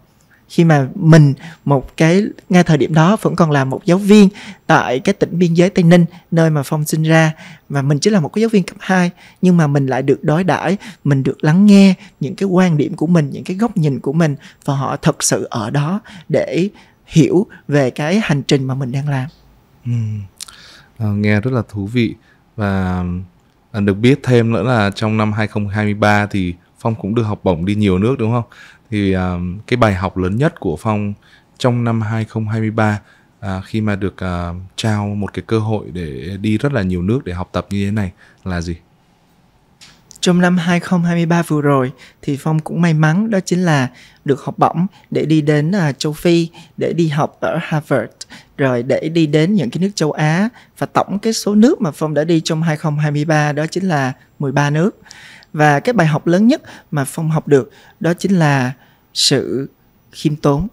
khi mà mình một cái ngay thời điểm đó vẫn còn là một giáo viên tại cái tỉnh biên giới Tây Ninh nơi mà Phong sinh ra và mình chỉ là một cái giáo viên cấp 2 nhưng mà mình lại được đối đãi, mình được lắng nghe những cái quan điểm của mình, những cái góc nhìn của mình và họ thật sự ở đó để hiểu về cái hành trình mà mình đang làm. Ừ. nghe rất là thú vị và à, được biết thêm nữa là trong năm 2023 thì Phong cũng được học bổng đi nhiều nước đúng không? thì um, cái bài học lớn nhất của Phong trong năm 2023 à, khi mà được à, trao một cái cơ hội để đi rất là nhiều nước để học tập như thế này là gì trong năm 2023 vừa rồi thì Phong cũng may mắn đó chính là được học bổng để đi đến uh, châu Phi, để đi học ở Harvard, rồi để đi đến những cái nước châu Á và tổng cái số nước mà Phong đã đi trong 2023 đó chính là 13 nước. Và cái bài học lớn nhất mà Phong học được đó chính là sự khiêm tốn.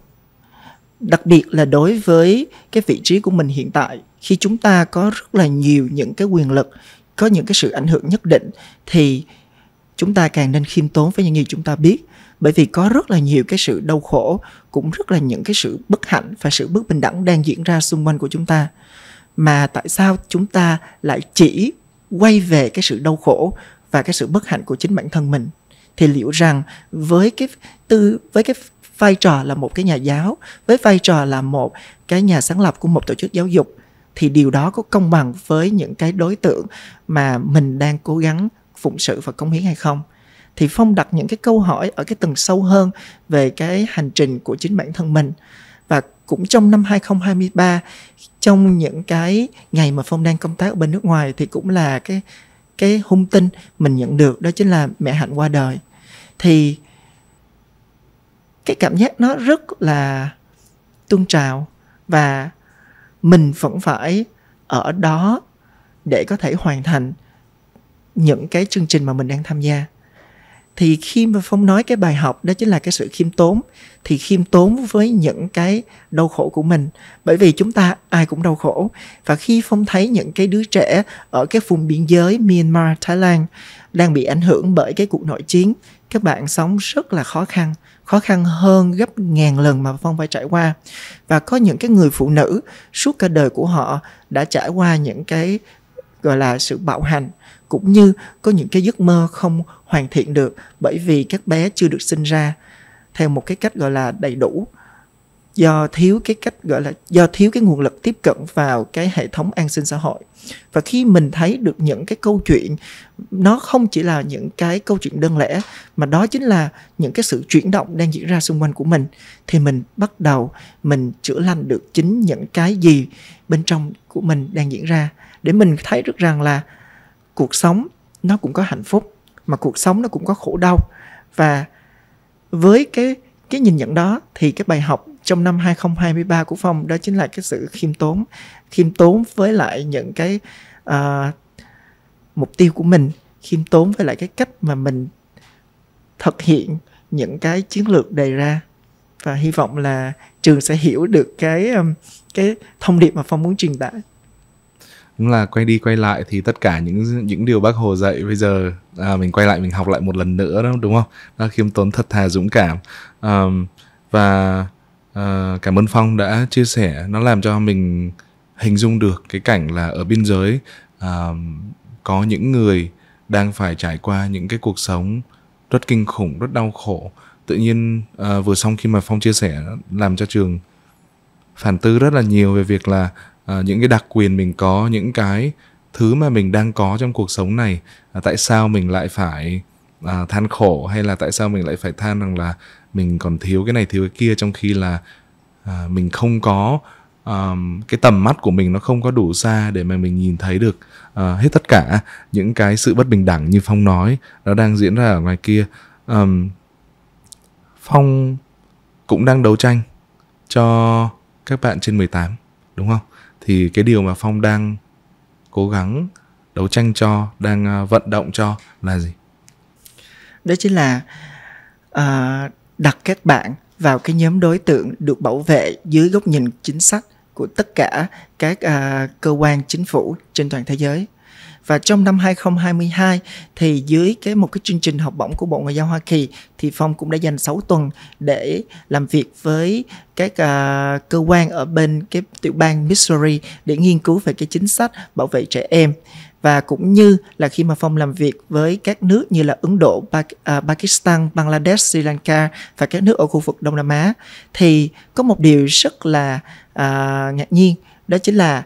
Đặc biệt là đối với cái vị trí của mình hiện tại khi chúng ta có rất là nhiều những cái quyền lực có những cái sự ảnh hưởng nhất định thì chúng ta càng nên khiêm tốn với những gì chúng ta biết bởi vì có rất là nhiều cái sự đau khổ cũng rất là những cái sự bất hạnh và sự bất bình đẳng đang diễn ra xung quanh của chúng ta mà tại sao chúng ta lại chỉ quay về cái sự đau khổ và cái sự bất hạnh của chính bản thân mình thì liệu rằng với cái tư với cái vai trò là một cái nhà giáo với vai trò là một cái nhà sáng lập của một tổ chức giáo dục thì điều đó có công bằng với những cái đối tượng mà mình đang cố gắng phụng sự và cống hiến hay không thì phong đặt những cái câu hỏi ở cái tầng sâu hơn về cái hành trình của chính bản thân mình và cũng trong năm 2023 trong những cái ngày mà phong đang công tác ở bên nước ngoài thì cũng là cái cái hung tin mình nhận được đó chính là mẹ hạnh qua đời thì cái cảm giác nó rất là tuôn trào và mình vẫn phải ở đó để có thể hoàn thành những cái chương trình mà mình đang tham gia thì khi mà phong nói cái bài học đó chính là cái sự khiêm tốn thì khiêm tốn với những cái đau khổ của mình bởi vì chúng ta ai cũng đau khổ và khi phong thấy những cái đứa trẻ ở cái vùng biên giới myanmar thái lan đang bị ảnh hưởng bởi cái cuộc nội chiến các bạn sống rất là khó khăn khó khăn hơn gấp ngàn lần mà Phong phải trải qua. Và có những cái người phụ nữ suốt cả đời của họ đã trải qua những cái gọi là sự bạo hành cũng như có những cái giấc mơ không hoàn thiện được bởi vì các bé chưa được sinh ra theo một cái cách gọi là đầy đủ do thiếu cái cách gọi là do thiếu cái nguồn lực tiếp cận vào cái hệ thống an sinh xã hội và khi mình thấy được những cái câu chuyện nó không chỉ là những cái câu chuyện đơn lẻ mà đó chính là những cái sự chuyển động đang diễn ra xung quanh của mình thì mình bắt đầu mình chữa lành được chính những cái gì bên trong của mình đang diễn ra để mình thấy được rằng là cuộc sống nó cũng có hạnh phúc mà cuộc sống nó cũng có khổ đau và với cái cái nhìn nhận đó thì cái bài học trong năm 2023 của Phong đó chính là cái sự khiêm tốn khiêm tốn với lại những cái uh, mục tiêu của mình khiêm tốn với lại cái cách mà mình thực hiện những cái chiến lược đề ra và hy vọng là trường sẽ hiểu được cái um, cái thông điệp mà phong muốn truyền tải đúng là quay đi quay lại thì tất cả những những điều bác hồ dạy bây giờ à, mình quay lại mình học lại một lần nữa đó đúng không đó, khiêm tốn thật thà dũng cảm à, và Ờ, cảm ơn phong đã chia sẻ nó làm cho mình hình dung được cái cảnh là ở biên giới à, có những người đang phải trải qua những cái cuộc sống rất kinh khủng rất đau khổ tự nhiên à, vừa xong khi mà phong chia sẻ làm cho trường phản tư rất là nhiều về việc là à, những cái đặc quyền mình có những cái thứ mà mình đang có trong cuộc sống này à, tại sao mình lại phải à, than khổ hay là tại sao mình lại phải than rằng là mình còn thiếu cái này thiếu cái kia trong khi là à, mình không có um, cái tầm mắt của mình nó không có đủ xa để mà mình nhìn thấy được uh, hết tất cả những cái sự bất bình đẳng như phong nói nó đang diễn ra ở ngoài kia um, phong cũng đang đấu tranh cho các bạn trên 18 đúng không thì cái điều mà phong đang cố gắng đấu tranh cho đang à, vận động cho là gì đó chính là uh, đặt các bạn vào cái nhóm đối tượng được bảo vệ dưới góc nhìn chính sách của tất cả các à, cơ quan chính phủ trên toàn thế giới. Và trong năm 2022 thì dưới cái một cái chương trình học bổng của Bộ Ngoại giao Hoa Kỳ thì Phong cũng đã dành 6 tuần để làm việc với các uh, cơ quan ở bên cái tiểu bang Missouri để nghiên cứu về cái chính sách bảo vệ trẻ em và cũng như là khi mà Phong làm việc với các nước như là Ấn Độ, à, Pakistan, Bangladesh, Sri Lanka và các nước ở khu vực Đông Nam Á thì có một điều rất là uh, ngạc nhiên đó chính là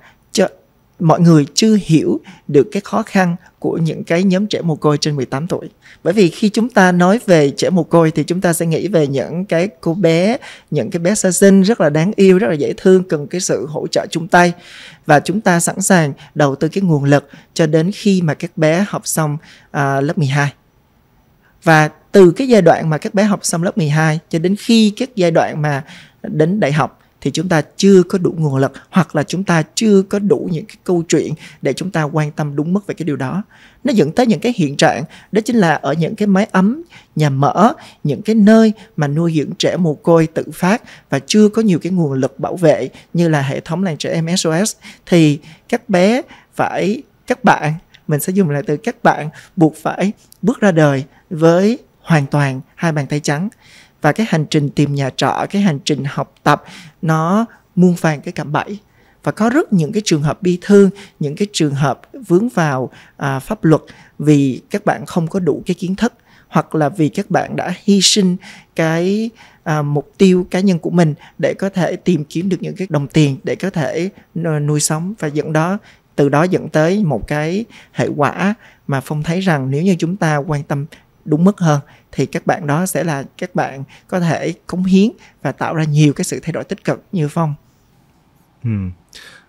mọi người chưa hiểu được cái khó khăn của những cái nhóm trẻ mồ côi trên 18 tuổi. Bởi vì khi chúng ta nói về trẻ mồ côi thì chúng ta sẽ nghĩ về những cái cô bé, những cái bé sơ sinh rất là đáng yêu, rất là dễ thương, cần cái sự hỗ trợ chung tay. Và chúng ta sẵn sàng đầu tư cái nguồn lực cho đến khi mà các bé học xong à, lớp 12. Và từ cái giai đoạn mà các bé học xong lớp 12 cho đến khi các giai đoạn mà đến đại học thì chúng ta chưa có đủ nguồn lực hoặc là chúng ta chưa có đủ những cái câu chuyện để chúng ta quan tâm đúng mức về cái điều đó nó dẫn tới những cái hiện trạng đó chính là ở những cái máy ấm nhà mở những cái nơi mà nuôi dưỡng trẻ mồ côi tự phát và chưa có nhiều cái nguồn lực bảo vệ như là hệ thống làng trẻ em SOS thì các bé phải các bạn mình sẽ dùng lại từ các bạn buộc phải bước ra đời với hoàn toàn hai bàn tay trắng và cái hành trình tìm nhà trọ cái hành trình học tập nó muôn vàng cái cạm bẫy và có rất những cái trường hợp bi thương những cái trường hợp vướng vào à, pháp luật vì các bạn không có đủ cái kiến thức hoặc là vì các bạn đã hy sinh cái à, mục tiêu cá nhân của mình để có thể tìm kiếm được những cái đồng tiền để có thể ờ, nuôi sống và dẫn đó từ đó dẫn tới một cái hệ quả mà phong thấy rằng nếu như chúng ta quan tâm đúng mức hơn thì các bạn đó sẽ là các bạn có thể cống hiến và tạo ra nhiều cái sự thay đổi tích cực như phong hmm.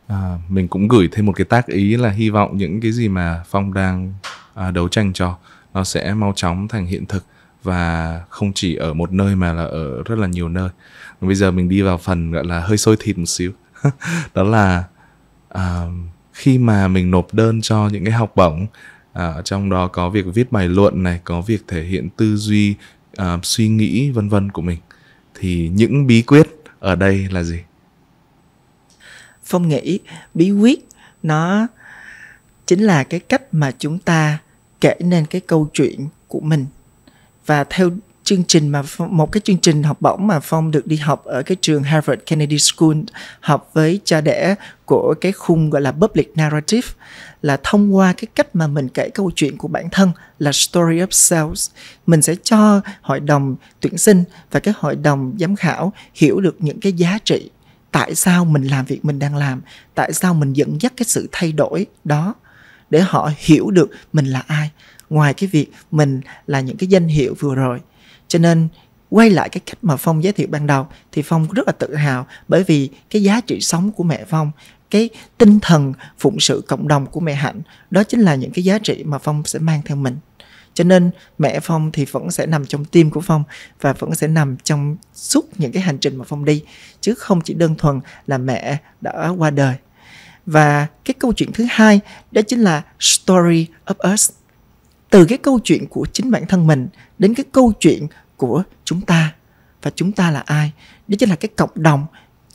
à, mình cũng gửi thêm một cái tác ý là hy vọng những cái gì mà phong đang à, đấu tranh cho nó sẽ mau chóng thành hiện thực và không chỉ ở một nơi mà là ở rất là nhiều nơi bây giờ mình đi vào phần gọi là hơi sôi thịt một xíu đó là à, khi mà mình nộp đơn cho những cái học bổng à, trong đó có việc viết bài luận này có việc thể hiện tư duy à, suy nghĩ vân vân của mình thì những bí quyết ở đây là gì phong nghĩ bí quyết nó chính là cái cách mà chúng ta kể nên cái câu chuyện của mình và theo chương trình mà một cái chương trình học bổng mà phong được đi học ở cái trường Harvard Kennedy School học với cha đẻ của cái khung gọi là public narrative là thông qua cái cách mà mình kể câu chuyện của bản thân là story of sales mình sẽ cho hội đồng tuyển sinh và cái hội đồng giám khảo hiểu được những cái giá trị tại sao mình làm việc mình đang làm tại sao mình dẫn dắt cái sự thay đổi đó để họ hiểu được mình là ai ngoài cái việc mình là những cái danh hiệu vừa rồi cho nên quay lại cái cách mà phong giới thiệu ban đầu thì phong rất là tự hào bởi vì cái giá trị sống của mẹ phong cái tinh thần phụng sự cộng đồng của mẹ hạnh đó chính là những cái giá trị mà phong sẽ mang theo mình cho nên mẹ phong thì vẫn sẽ nằm trong tim của phong và vẫn sẽ nằm trong suốt những cái hành trình mà phong đi chứ không chỉ đơn thuần là mẹ đã qua đời và cái câu chuyện thứ hai đó chính là story of us từ cái câu chuyện của chính bản thân mình đến cái câu chuyện của chúng ta và chúng ta là ai đó chính là cái cộng đồng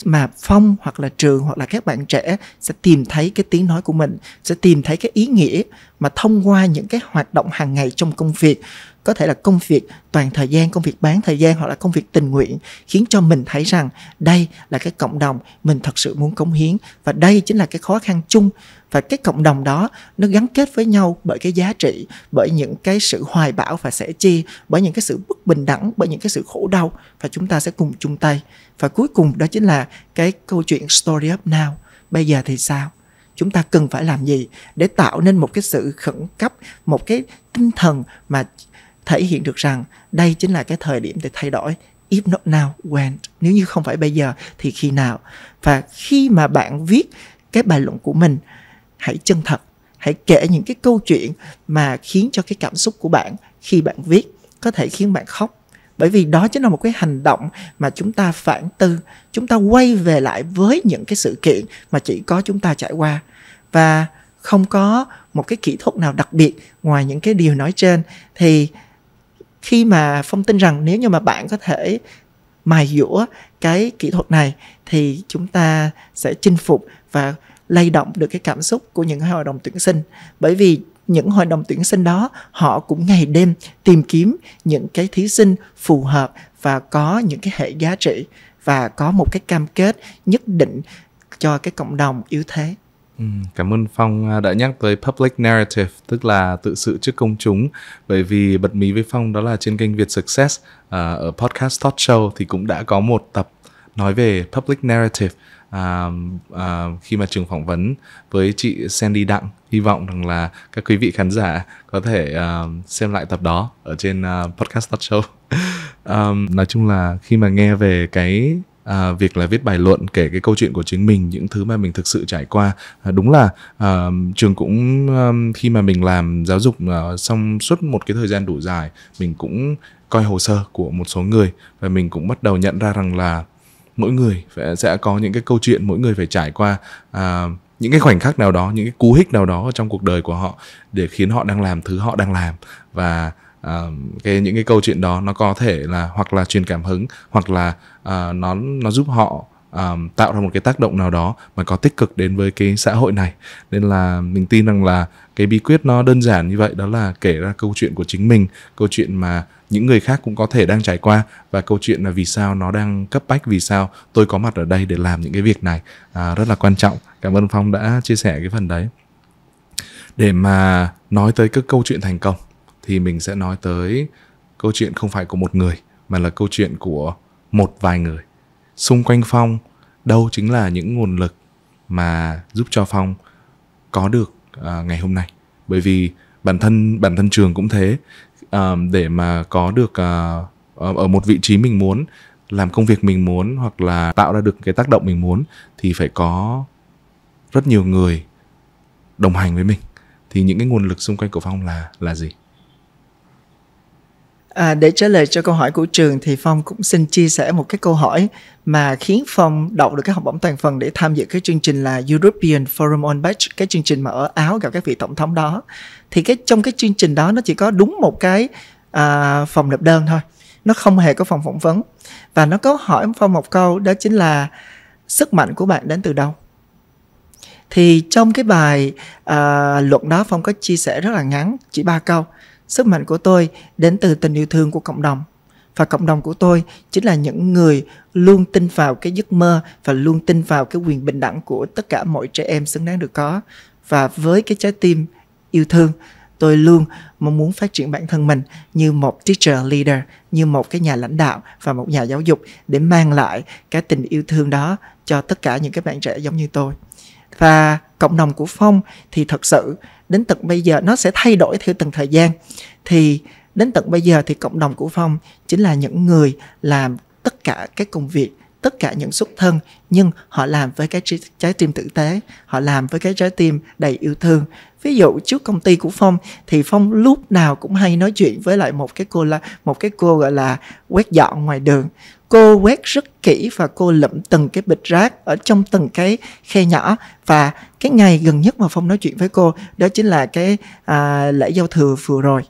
mà phong hoặc là trường hoặc là các bạn trẻ sẽ tìm thấy cái tiếng nói của mình sẽ tìm thấy cái ý nghĩa mà thông qua những cái hoạt động hàng ngày trong công việc có thể là công việc toàn thời gian công việc bán thời gian hoặc là công việc tình nguyện khiến cho mình thấy rằng đây là cái cộng đồng mình thật sự muốn cống hiến và đây chính là cái khó khăn chung và cái cộng đồng đó nó gắn kết với nhau bởi cái giá trị bởi những cái sự hoài bão và sẻ chia bởi những cái sự bất bình đẳng bởi những cái sự khổ đau và chúng ta sẽ cùng chung tay và cuối cùng đó chính là cái câu chuyện story up now bây giờ thì sao chúng ta cần phải làm gì để tạo nên một cái sự khẩn cấp một cái tinh thần mà thể hiện được rằng đây chính là cái thời điểm để thay đổi if not now when nếu như không phải bây giờ thì khi nào và khi mà bạn viết cái bài luận của mình hãy chân thật hãy kể những cái câu chuyện mà khiến cho cái cảm xúc của bạn khi bạn viết có thể khiến bạn khóc bởi vì đó chính là một cái hành động mà chúng ta phản tư chúng ta quay về lại với những cái sự kiện mà chỉ có chúng ta trải qua và không có một cái kỹ thuật nào đặc biệt ngoài những cái điều nói trên thì khi mà phong tin rằng nếu như mà bạn có thể mài dũa cái kỹ thuật này thì chúng ta sẽ chinh phục và lay động được cái cảm xúc của những hội đồng tuyển sinh bởi vì những hội đồng tuyển sinh đó họ cũng ngày đêm tìm kiếm những cái thí sinh phù hợp và có những cái hệ giá trị và có một cái cam kết nhất định cho cái cộng đồng yếu thế Ừ, cảm ơn Phong à, đã nhắc tới public narrative tức là tự sự trước công chúng bởi vì bật mí với Phong đó là trên kênh Việt Success à, ở podcast Talk Show thì cũng đã có một tập nói về public narrative à, à, khi mà trường phỏng vấn với chị Sandy Đặng hy vọng rằng là các quý vị khán giả có thể uh, xem lại tập đó ở trên uh, podcast Talk Show um, nói chung là khi mà nghe về cái à, việc là viết bài luận kể cái câu chuyện của chính mình những thứ mà mình thực sự trải qua à, đúng là à, trường cũng à, khi mà mình làm giáo dục à, xong suốt một cái thời gian đủ dài mình cũng coi hồ sơ của một số người và mình cũng bắt đầu nhận ra rằng là mỗi người sẽ có những cái câu chuyện mỗi người phải trải qua à, những cái khoảnh khắc nào đó những cái cú hích nào đó trong cuộc đời của họ để khiến họ đang làm thứ họ đang làm và uh, cái những cái câu chuyện đó nó có thể là hoặc là truyền cảm hứng hoặc là uh, nó nó giúp họ um, tạo ra một cái tác động nào đó mà có tích cực đến với cái xã hội này nên là mình tin rằng là cái bí quyết nó đơn giản như vậy đó là kể ra câu chuyện của chính mình câu chuyện mà những người khác cũng có thể đang trải qua và câu chuyện là vì sao nó đang cấp bách vì sao tôi có mặt ở đây để làm những cái việc này à, rất là quan trọng cảm ơn phong đã chia sẻ cái phần đấy để mà nói tới các câu chuyện thành công thì mình sẽ nói tới câu chuyện không phải của một người mà là câu chuyện của một vài người xung quanh phong đâu chính là những nguồn lực mà giúp cho phong có được à, ngày hôm nay bởi vì bản thân bản thân trường cũng thế à, để mà có được à, ở một vị trí mình muốn làm công việc mình muốn hoặc là tạo ra được cái tác động mình muốn thì phải có rất nhiều người đồng hành với mình thì những cái nguồn lực xung quanh của phong là là gì À, để trả lời cho câu hỏi của trường thì Phong cũng xin chia sẻ một cái câu hỏi mà khiến Phong đậu được cái học bổng toàn phần để tham dự cái chương trình là European Forum on Badge, cái chương trình mà ở Áo gặp các vị tổng thống đó. Thì cái trong cái chương trình đó nó chỉ có đúng một cái à, phòng nộp đơn thôi, nó không hề có phòng phỏng vấn và nó có hỏi Phong một câu đó chính là sức mạnh của bạn đến từ đâu? Thì trong cái bài à, luận đó Phong có chia sẻ rất là ngắn, chỉ ba câu Sức mạnh của tôi đến từ tình yêu thương của cộng đồng. Và cộng đồng của tôi chính là những người luôn tin vào cái giấc mơ và luôn tin vào cái quyền bình đẳng của tất cả mọi trẻ em xứng đáng được có. Và với cái trái tim yêu thương, tôi luôn mong muốn phát triển bản thân mình như một teacher leader, như một cái nhà lãnh đạo và một nhà giáo dục để mang lại cái tình yêu thương đó cho tất cả những cái bạn trẻ giống như tôi. Và cộng đồng của Phong thì thật sự đến tận bây giờ nó sẽ thay đổi theo từng thời gian thì đến tận bây giờ thì cộng đồng của phong chính là những người làm tất cả các công việc tất cả những xuất thân nhưng họ làm với cái trái tim tử tế họ làm với cái trái tim đầy yêu thương ví dụ trước công ty của phong thì phong lúc nào cũng hay nói chuyện với lại một cái cô là một cái cô gọi là quét dọn ngoài đường cô quét rất kỹ và cô lụm từng cái bịch rác ở trong từng cái khe nhỏ và cái ngày gần nhất mà phong nói chuyện với cô đó chính là cái à, lễ giao thừa vừa rồi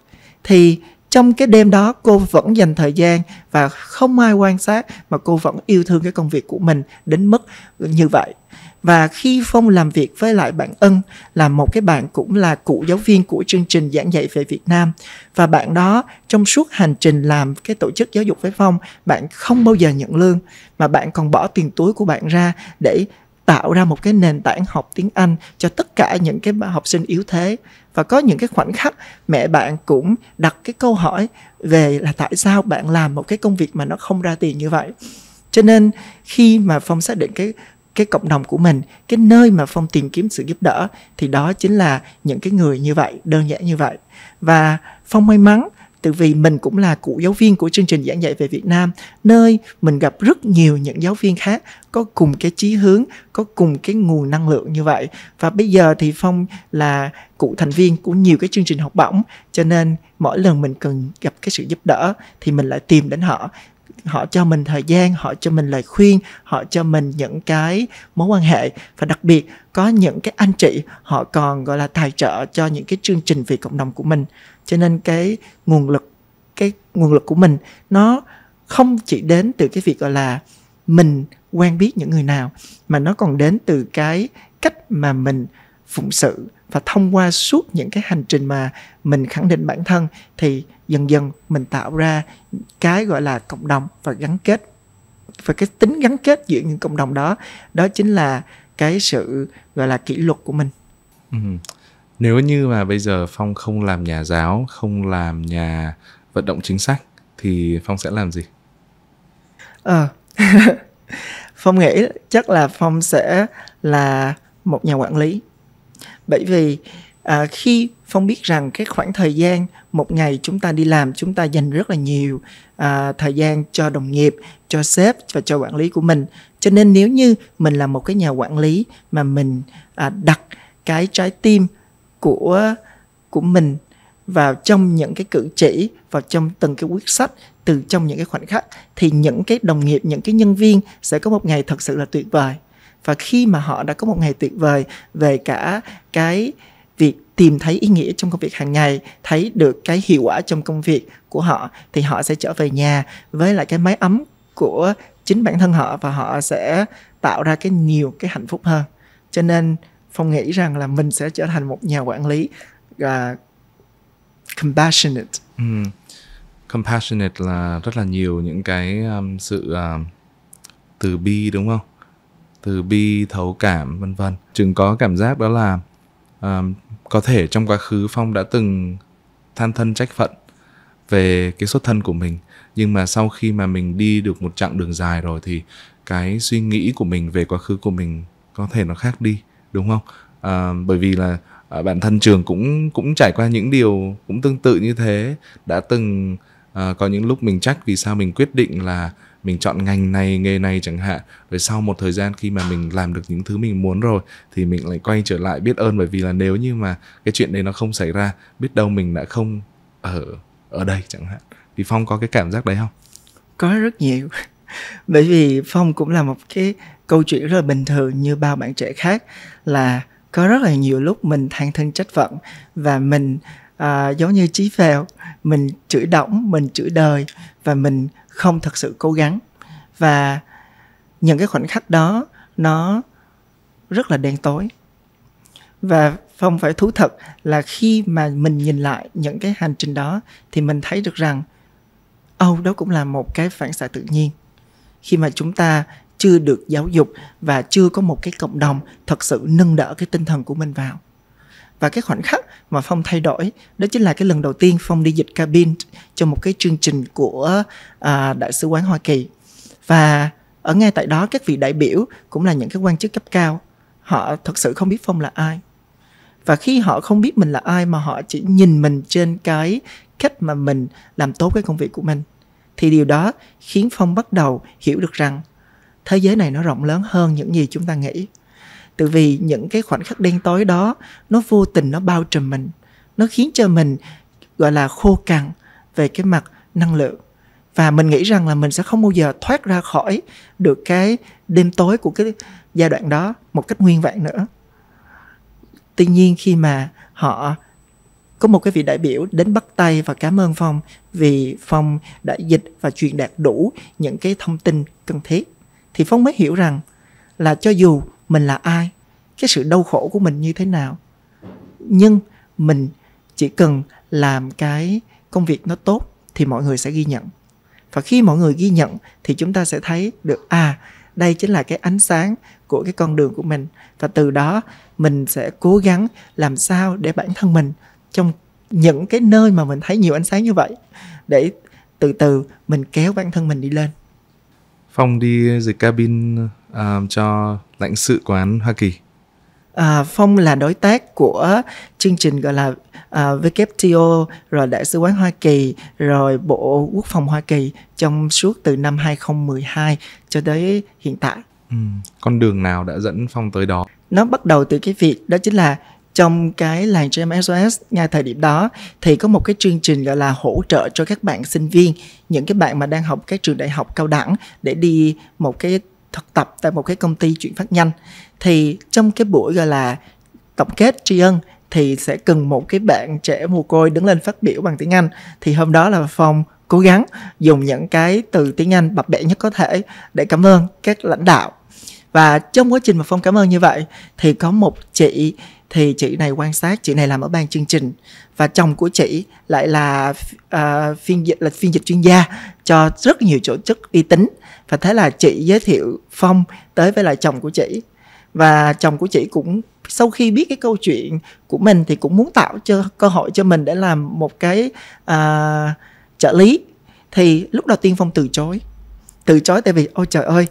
thì trong cái đêm đó cô vẫn dành thời gian và không ai quan sát mà cô vẫn yêu thương cái công việc của mình đến mức như vậy và khi phong làm việc với lại bạn ân là một cái bạn cũng là cựu giáo viên của chương trình giảng dạy về việt nam và bạn đó trong suốt hành trình làm cái tổ chức giáo dục với phong bạn không bao giờ nhận lương mà bạn còn bỏ tiền túi của bạn ra để tạo ra một cái nền tảng học tiếng Anh cho tất cả những cái học sinh yếu thế và có những cái khoảnh khắc mẹ bạn cũng đặt cái câu hỏi về là tại sao bạn làm một cái công việc mà nó không ra tiền như vậy cho nên khi mà phong xác định cái cái cộng đồng của mình cái nơi mà phong tìm kiếm sự giúp đỡ thì đó chính là những cái người như vậy đơn giản như vậy và phong may mắn từ vì mình cũng là cụ giáo viên của chương trình giảng dạy về Việt Nam nơi mình gặp rất nhiều những giáo viên khác có cùng cái chí hướng có cùng cái nguồn năng lượng như vậy và bây giờ thì Phong là cụ thành viên của nhiều cái chương trình học bổng cho nên mỗi lần mình cần gặp cái sự giúp đỡ thì mình lại tìm đến họ họ cho mình thời gian họ cho mình lời khuyên họ cho mình những cái mối quan hệ và đặc biệt có những cái anh chị họ còn gọi là tài trợ cho những cái chương trình vì cộng đồng của mình cho nên cái nguồn lực cái nguồn lực của mình nó không chỉ đến từ cái việc gọi là mình quen biết những người nào mà nó còn đến từ cái cách mà mình phụng sự và thông qua suốt những cái hành trình mà mình khẳng định bản thân thì dần dần mình tạo ra cái gọi là cộng đồng và gắn kết và cái tính gắn kết giữa những cộng đồng đó đó chính là cái sự gọi là kỷ luật của mình ừ. nếu như mà bây giờ phong không làm nhà giáo không làm nhà vận động chính sách thì phong sẽ làm gì ờ phong nghĩ chắc là phong sẽ là một nhà quản lý bởi vì à, khi phong biết rằng cái khoảng thời gian một ngày chúng ta đi làm chúng ta dành rất là nhiều à, thời gian cho đồng nghiệp cho sếp và cho quản lý của mình cho nên nếu như mình là một cái nhà quản lý mà mình à, đặt cái trái tim của của mình vào trong những cái cử chỉ vào trong từng cái quyết sách từ trong những cái khoảnh khắc thì những cái đồng nghiệp những cái nhân viên sẽ có một ngày thật sự là tuyệt vời và khi mà họ đã có một ngày tuyệt vời về cả cái tìm thấy ý nghĩa trong công việc hàng ngày thấy được cái hiệu quả trong công việc của họ thì họ sẽ trở về nhà với lại cái máy ấm của chính bản thân họ và họ sẽ tạo ra cái nhiều cái hạnh phúc hơn cho nên phong nghĩ rằng là mình sẽ trở thành một nhà quản lý uh, compassionate um, compassionate là rất là nhiều những cái um, sự uh, từ bi đúng không từ bi thấu cảm vân vân chừng có cảm giác đó là um, có thể trong quá khứ phong đã từng than thân trách phận về cái xuất thân của mình nhưng mà sau khi mà mình đi được một chặng đường dài rồi thì cái suy nghĩ của mình về quá khứ của mình có thể nó khác đi đúng không à, bởi vì là à, bản thân trường cũng cũng trải qua những điều cũng tương tự như thế đã từng à, có những lúc mình trách vì sao mình quyết định là mình chọn ngành này nghề này chẳng hạn rồi sau một thời gian khi mà mình làm được những thứ mình muốn rồi thì mình lại quay trở lại biết ơn bởi vì là nếu như mà cái chuyện đấy nó không xảy ra biết đâu mình đã không ở ở đây chẳng hạn thì phong có cái cảm giác đấy không có rất nhiều bởi vì phong cũng là một cái câu chuyện rất là bình thường như bao bạn trẻ khác là có rất là nhiều lúc mình than thân trách phận và mình à, giống như trí phèo mình chửi đổng mình chửi đời và mình không thật sự cố gắng và những cái khoảnh khắc đó nó rất là đen tối và phong phải thú thật là khi mà mình nhìn lại những cái hành trình đó thì mình thấy được rằng âu oh, đó cũng là một cái phản xạ tự nhiên khi mà chúng ta chưa được giáo dục và chưa có một cái cộng đồng thật sự nâng đỡ cái tinh thần của mình vào và cái khoảnh khắc mà phong thay đổi đó chính là cái lần đầu tiên phong đi dịch cabin cho một cái chương trình của à, đại sứ quán hoa kỳ và ở ngay tại đó các vị đại biểu cũng là những cái quan chức cấp cao họ thật sự không biết phong là ai và khi họ không biết mình là ai mà họ chỉ nhìn mình trên cái cách mà mình làm tốt cái công việc của mình thì điều đó khiến phong bắt đầu hiểu được rằng thế giới này nó rộng lớn hơn những gì chúng ta nghĩ từ vì những cái khoảnh khắc đen tối đó nó vô tình nó bao trùm mình nó khiến cho mình gọi là khô cằn về cái mặt năng lượng và mình nghĩ rằng là mình sẽ không bao giờ thoát ra khỏi được cái đêm tối của cái giai đoạn đó một cách nguyên vẹn nữa tuy nhiên khi mà họ có một cái vị đại biểu đến bắt tay và cảm ơn phong vì phong đã dịch và truyền đạt đủ những cái thông tin cần thiết thì phong mới hiểu rằng là cho dù mình là ai cái sự đau khổ của mình như thế nào nhưng mình chỉ cần làm cái công việc nó tốt thì mọi người sẽ ghi nhận và khi mọi người ghi nhận thì chúng ta sẽ thấy được à đây chính là cái ánh sáng của cái con đường của mình và từ đó mình sẽ cố gắng làm sao để bản thân mình trong những cái nơi mà mình thấy nhiều ánh sáng như vậy để từ từ mình kéo bản thân mình đi lên Phong đi dịch cabin um, cho lãnh sự quán Hoa Kỳ? À, Phong là đối tác của chương trình gọi là à, WTO rồi đại sứ quán Hoa Kỳ rồi Bộ Quốc phòng Hoa Kỳ trong suốt từ năm 2012 cho tới hiện tại. Ừ. Con đường nào đã dẫn Phong tới đó? Nó bắt đầu từ cái việc đó chính là trong cái làng Jam SOS ngay thời điểm đó thì có một cái chương trình gọi là hỗ trợ cho các bạn sinh viên những cái bạn mà đang học các trường đại học cao đẳng để đi một cái tập tại một cái công ty chuyển phát nhanh thì trong cái buổi gọi là tổng kết tri ân thì sẽ cần một cái bạn trẻ mồ côi đứng lên phát biểu bằng tiếng Anh thì hôm đó là Phong cố gắng dùng những cái từ tiếng Anh bập bẹ nhất có thể để cảm ơn các lãnh đạo và trong quá trình mà Phong cảm ơn như vậy thì có một chị thì chị này quan sát chị này làm ở ban chương trình và chồng của chị lại là uh, phiên dịch là phiên dịch chuyên gia cho rất nhiều tổ chức uy tín và thế là chị giới thiệu phong tới với lại chồng của chị và chồng của chị cũng sau khi biết cái câu chuyện của mình thì cũng muốn tạo cho cơ hội cho mình để làm một cái uh, trợ lý thì lúc đầu tiên phong từ chối từ chối tại vì ôi trời ơi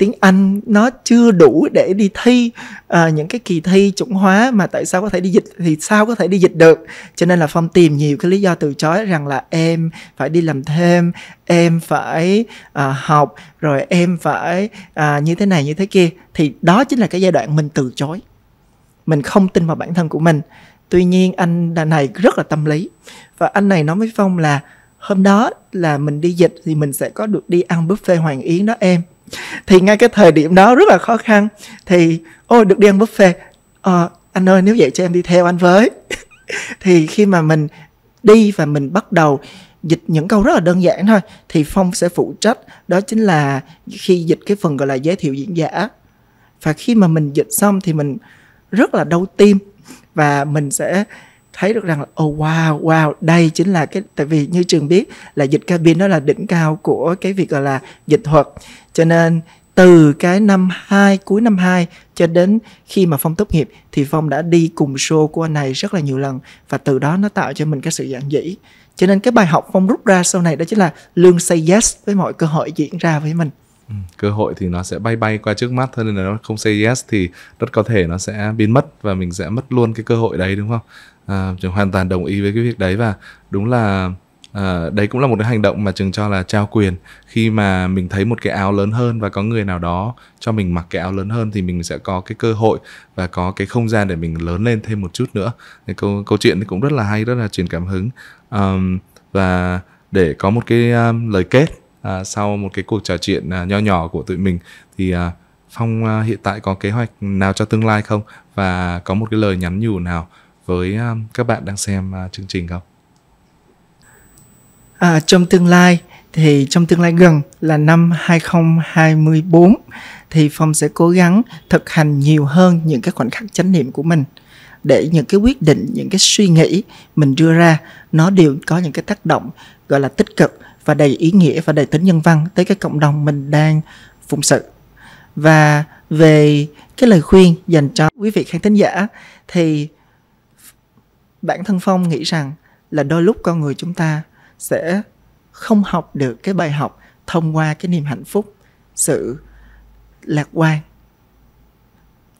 tiếng Anh nó chưa đủ để đi thi à, những cái kỳ thi chuẩn hóa mà tại sao có thể đi dịch thì sao có thể đi dịch được cho nên là Phong tìm nhiều cái lý do từ chối rằng là em phải đi làm thêm em phải à, học rồi em phải à, như thế này như thế kia thì đó chính là cái giai đoạn mình từ chối mình không tin vào bản thân của mình tuy nhiên anh đàn này rất là tâm lý và anh này nói với phong là hôm đó là mình đi dịch thì mình sẽ có được đi ăn buffet hoàng yến đó em thì ngay cái thời điểm đó rất là khó khăn thì ôi được đi ăn buffet à, anh ơi nếu vậy cho em đi theo anh với thì khi mà mình đi và mình bắt đầu dịch những câu rất là đơn giản thôi thì phong sẽ phụ trách đó chính là khi dịch cái phần gọi là giới thiệu diễn giả và khi mà mình dịch xong thì mình rất là đau tim và mình sẽ thấy được rằng là oh wow wow đây chính là cái tại vì như trường biết là dịch cabin đó là đỉnh cao của cái việc gọi là dịch thuật cho nên từ cái năm 2, cuối năm 2 cho đến khi mà Phong tốt nghiệp thì Phong đã đi cùng show của anh này rất là nhiều lần và từ đó nó tạo cho mình cái sự giản dĩ. Cho nên cái bài học Phong rút ra sau này đó chính là luôn say yes với mọi cơ hội diễn ra với mình. Ừ. cơ hội thì nó sẽ bay bay qua trước mắt thôi nên là nó không say yes thì rất có thể nó sẽ biến mất và mình sẽ mất luôn cái cơ hội đấy đúng không à, trường hoàn toàn đồng ý với cái việc đấy và đúng là à, đấy cũng là một cái hành động mà trường cho là trao quyền khi mà mình thấy một cái áo lớn hơn và có người nào đó cho mình mặc cái áo lớn hơn thì mình sẽ có cái cơ hội và có cái không gian để mình lớn lên thêm một chút nữa thì câu câu chuyện cũng rất là hay rất là truyền cảm hứng à, và để có một cái um, lời kết à, sau một cái cuộc trò chuyện à, nho nhỏ của tụi mình thì à, phong à, hiện tại có kế hoạch nào cho tương lai không và có một cái lời nhắn nhủ nào với à, các bạn đang xem à, chương trình không à, trong tương lai thì trong tương lai gần là năm 2024 thì Phong sẽ cố gắng thực hành nhiều hơn những cái khoảnh khắc chánh niệm của mình để những cái quyết định, những cái suy nghĩ mình đưa ra nó đều có những cái tác động gọi là tích cực và đầy ý nghĩa và đầy tính nhân văn tới cái cộng đồng mình đang phụng sự và về cái lời khuyên dành cho quý vị khán thính giả thì bản thân phong nghĩ rằng là đôi lúc con người chúng ta sẽ không học được cái bài học thông qua cái niềm hạnh phúc sự lạc quan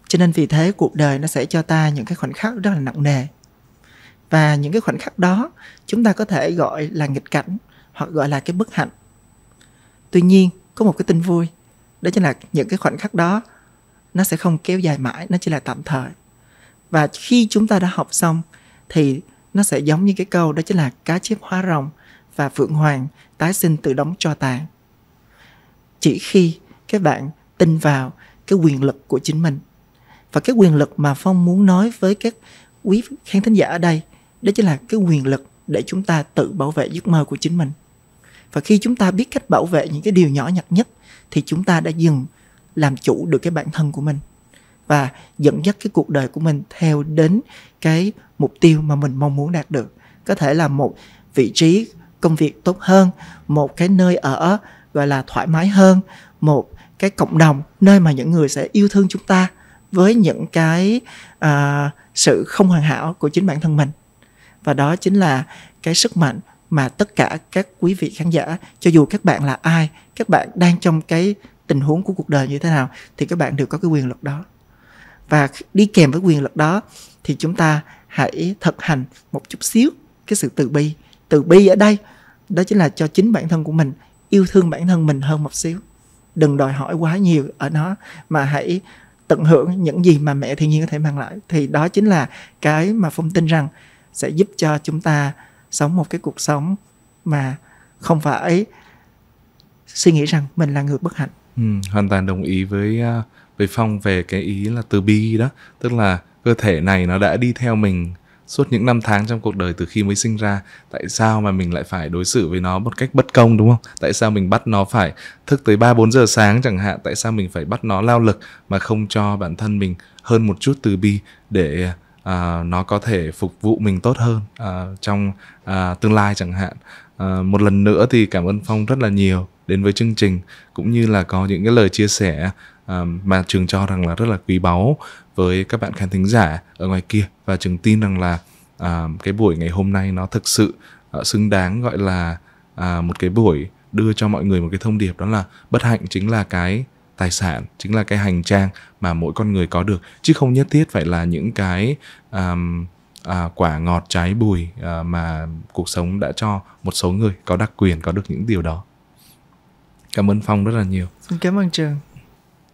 cho nên vì thế cuộc đời nó sẽ cho ta những cái khoảnh khắc rất là nặng nề và những cái khoảnh khắc đó chúng ta có thể gọi là nghịch cảnh hoặc gọi là cái bất hạnh tuy nhiên có một cái tin vui đó chính là những cái khoảnh khắc đó nó sẽ không kéo dài mãi nó chỉ là tạm thời và khi chúng ta đã học xong thì nó sẽ giống như cái câu đó chính là cá chép hóa rồng và phượng hoàng tái sinh từ đóng cho tàn chỉ khi các bạn tin vào cái quyền lực của chính mình và cái quyền lực mà phong muốn nói với các quý khán thính giả ở đây đó chính là cái quyền lực để chúng ta tự bảo vệ giấc mơ của chính mình và khi chúng ta biết cách bảo vệ những cái điều nhỏ nhặt nhất thì chúng ta đã dừng làm chủ được cái bản thân của mình và dẫn dắt cái cuộc đời của mình theo đến cái mục tiêu mà mình mong muốn đạt được có thể là một vị trí công việc tốt hơn một cái nơi ở gọi là thoải mái hơn một cái cộng đồng nơi mà những người sẽ yêu thương chúng ta với những cái uh, sự không hoàn hảo của chính bản thân mình và đó chính là cái sức mạnh mà tất cả các quý vị khán giả cho dù các bạn là ai các bạn đang trong cái tình huống của cuộc đời như thế nào thì các bạn đều có cái quyền lực đó và đi kèm với quyền lực đó thì chúng ta hãy thực hành một chút xíu cái sự từ bi từ bi ở đây đó chính là cho chính bản thân của mình yêu thương bản thân mình hơn một xíu đừng đòi hỏi quá nhiều ở nó mà hãy tận hưởng những gì mà mẹ thiên nhiên có thể mang lại thì đó chính là cái mà phong tin rằng sẽ giúp cho chúng ta sống một cái cuộc sống mà không phải suy nghĩ rằng mình là người bất hạnh ừ, hoàn toàn đồng ý với à, với phong về cái ý là từ bi đó tức là cơ thể này nó đã đi theo mình suốt những năm tháng trong cuộc đời từ khi mới sinh ra tại sao mà mình lại phải đối xử với nó một cách bất công đúng không tại sao mình bắt nó phải thức tới ba bốn giờ sáng chẳng hạn tại sao mình phải bắt nó lao lực mà không cho bản thân mình hơn một chút từ bi để uh, nó có thể phục vụ mình tốt hơn uh, trong uh, tương lai chẳng hạn uh, một lần nữa thì cảm ơn phong rất là nhiều đến với chương trình cũng như là có những cái lời chia sẻ uh, mà trường cho rằng là rất là quý báu với các bạn khán thính giả ở ngoài kia và trường tin rằng là uh, cái buổi ngày hôm nay nó thực sự uh, xứng đáng gọi là uh, một cái buổi đưa cho mọi người một cái thông điệp đó là bất hạnh chính là cái tài sản chính là cái hành trang mà mỗi con người có được chứ không nhất thiết phải là những cái um, à, quả ngọt trái bùi à, mà cuộc sống đã cho một số người có đặc quyền có được những điều đó cảm ơn phong rất là nhiều xin cảm ơn trường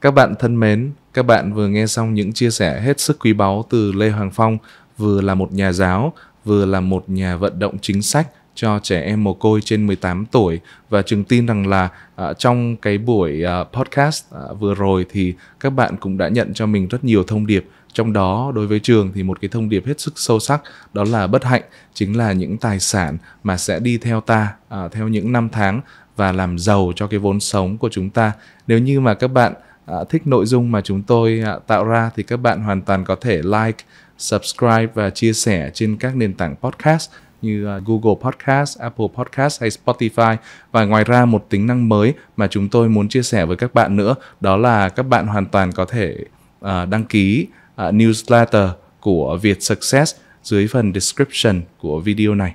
các bạn thân mến các bạn vừa nghe xong những chia sẻ hết sức quý báu từ lê hoàng phong vừa là một nhà giáo vừa là một nhà vận động chính sách cho trẻ em mồ côi trên 18 tuổi và trường tin rằng là à, trong cái buổi à, podcast à, vừa rồi thì các bạn cũng đã nhận cho mình rất nhiều thông điệp trong đó đối với trường thì một cái thông điệp hết sức sâu sắc đó là bất hạnh chính là những tài sản mà sẽ đi theo ta à, theo những năm tháng và làm giàu cho cái vốn sống của chúng ta nếu như mà các bạn à, thích nội dung mà chúng tôi à, tạo ra thì các bạn hoàn toàn có thể like subscribe và chia sẻ trên các nền tảng podcast như à, Google Podcast, Apple Podcast hay Spotify. Và ngoài ra một tính năng mới mà chúng tôi muốn chia sẻ với các bạn nữa đó là các bạn hoàn toàn có thể à, đăng ký à, newsletter của Việt Success dưới phần description của video này.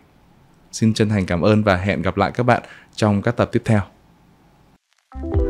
Xin chân thành cảm ơn và hẹn gặp lại các bạn trong các tập tiếp theo. thank you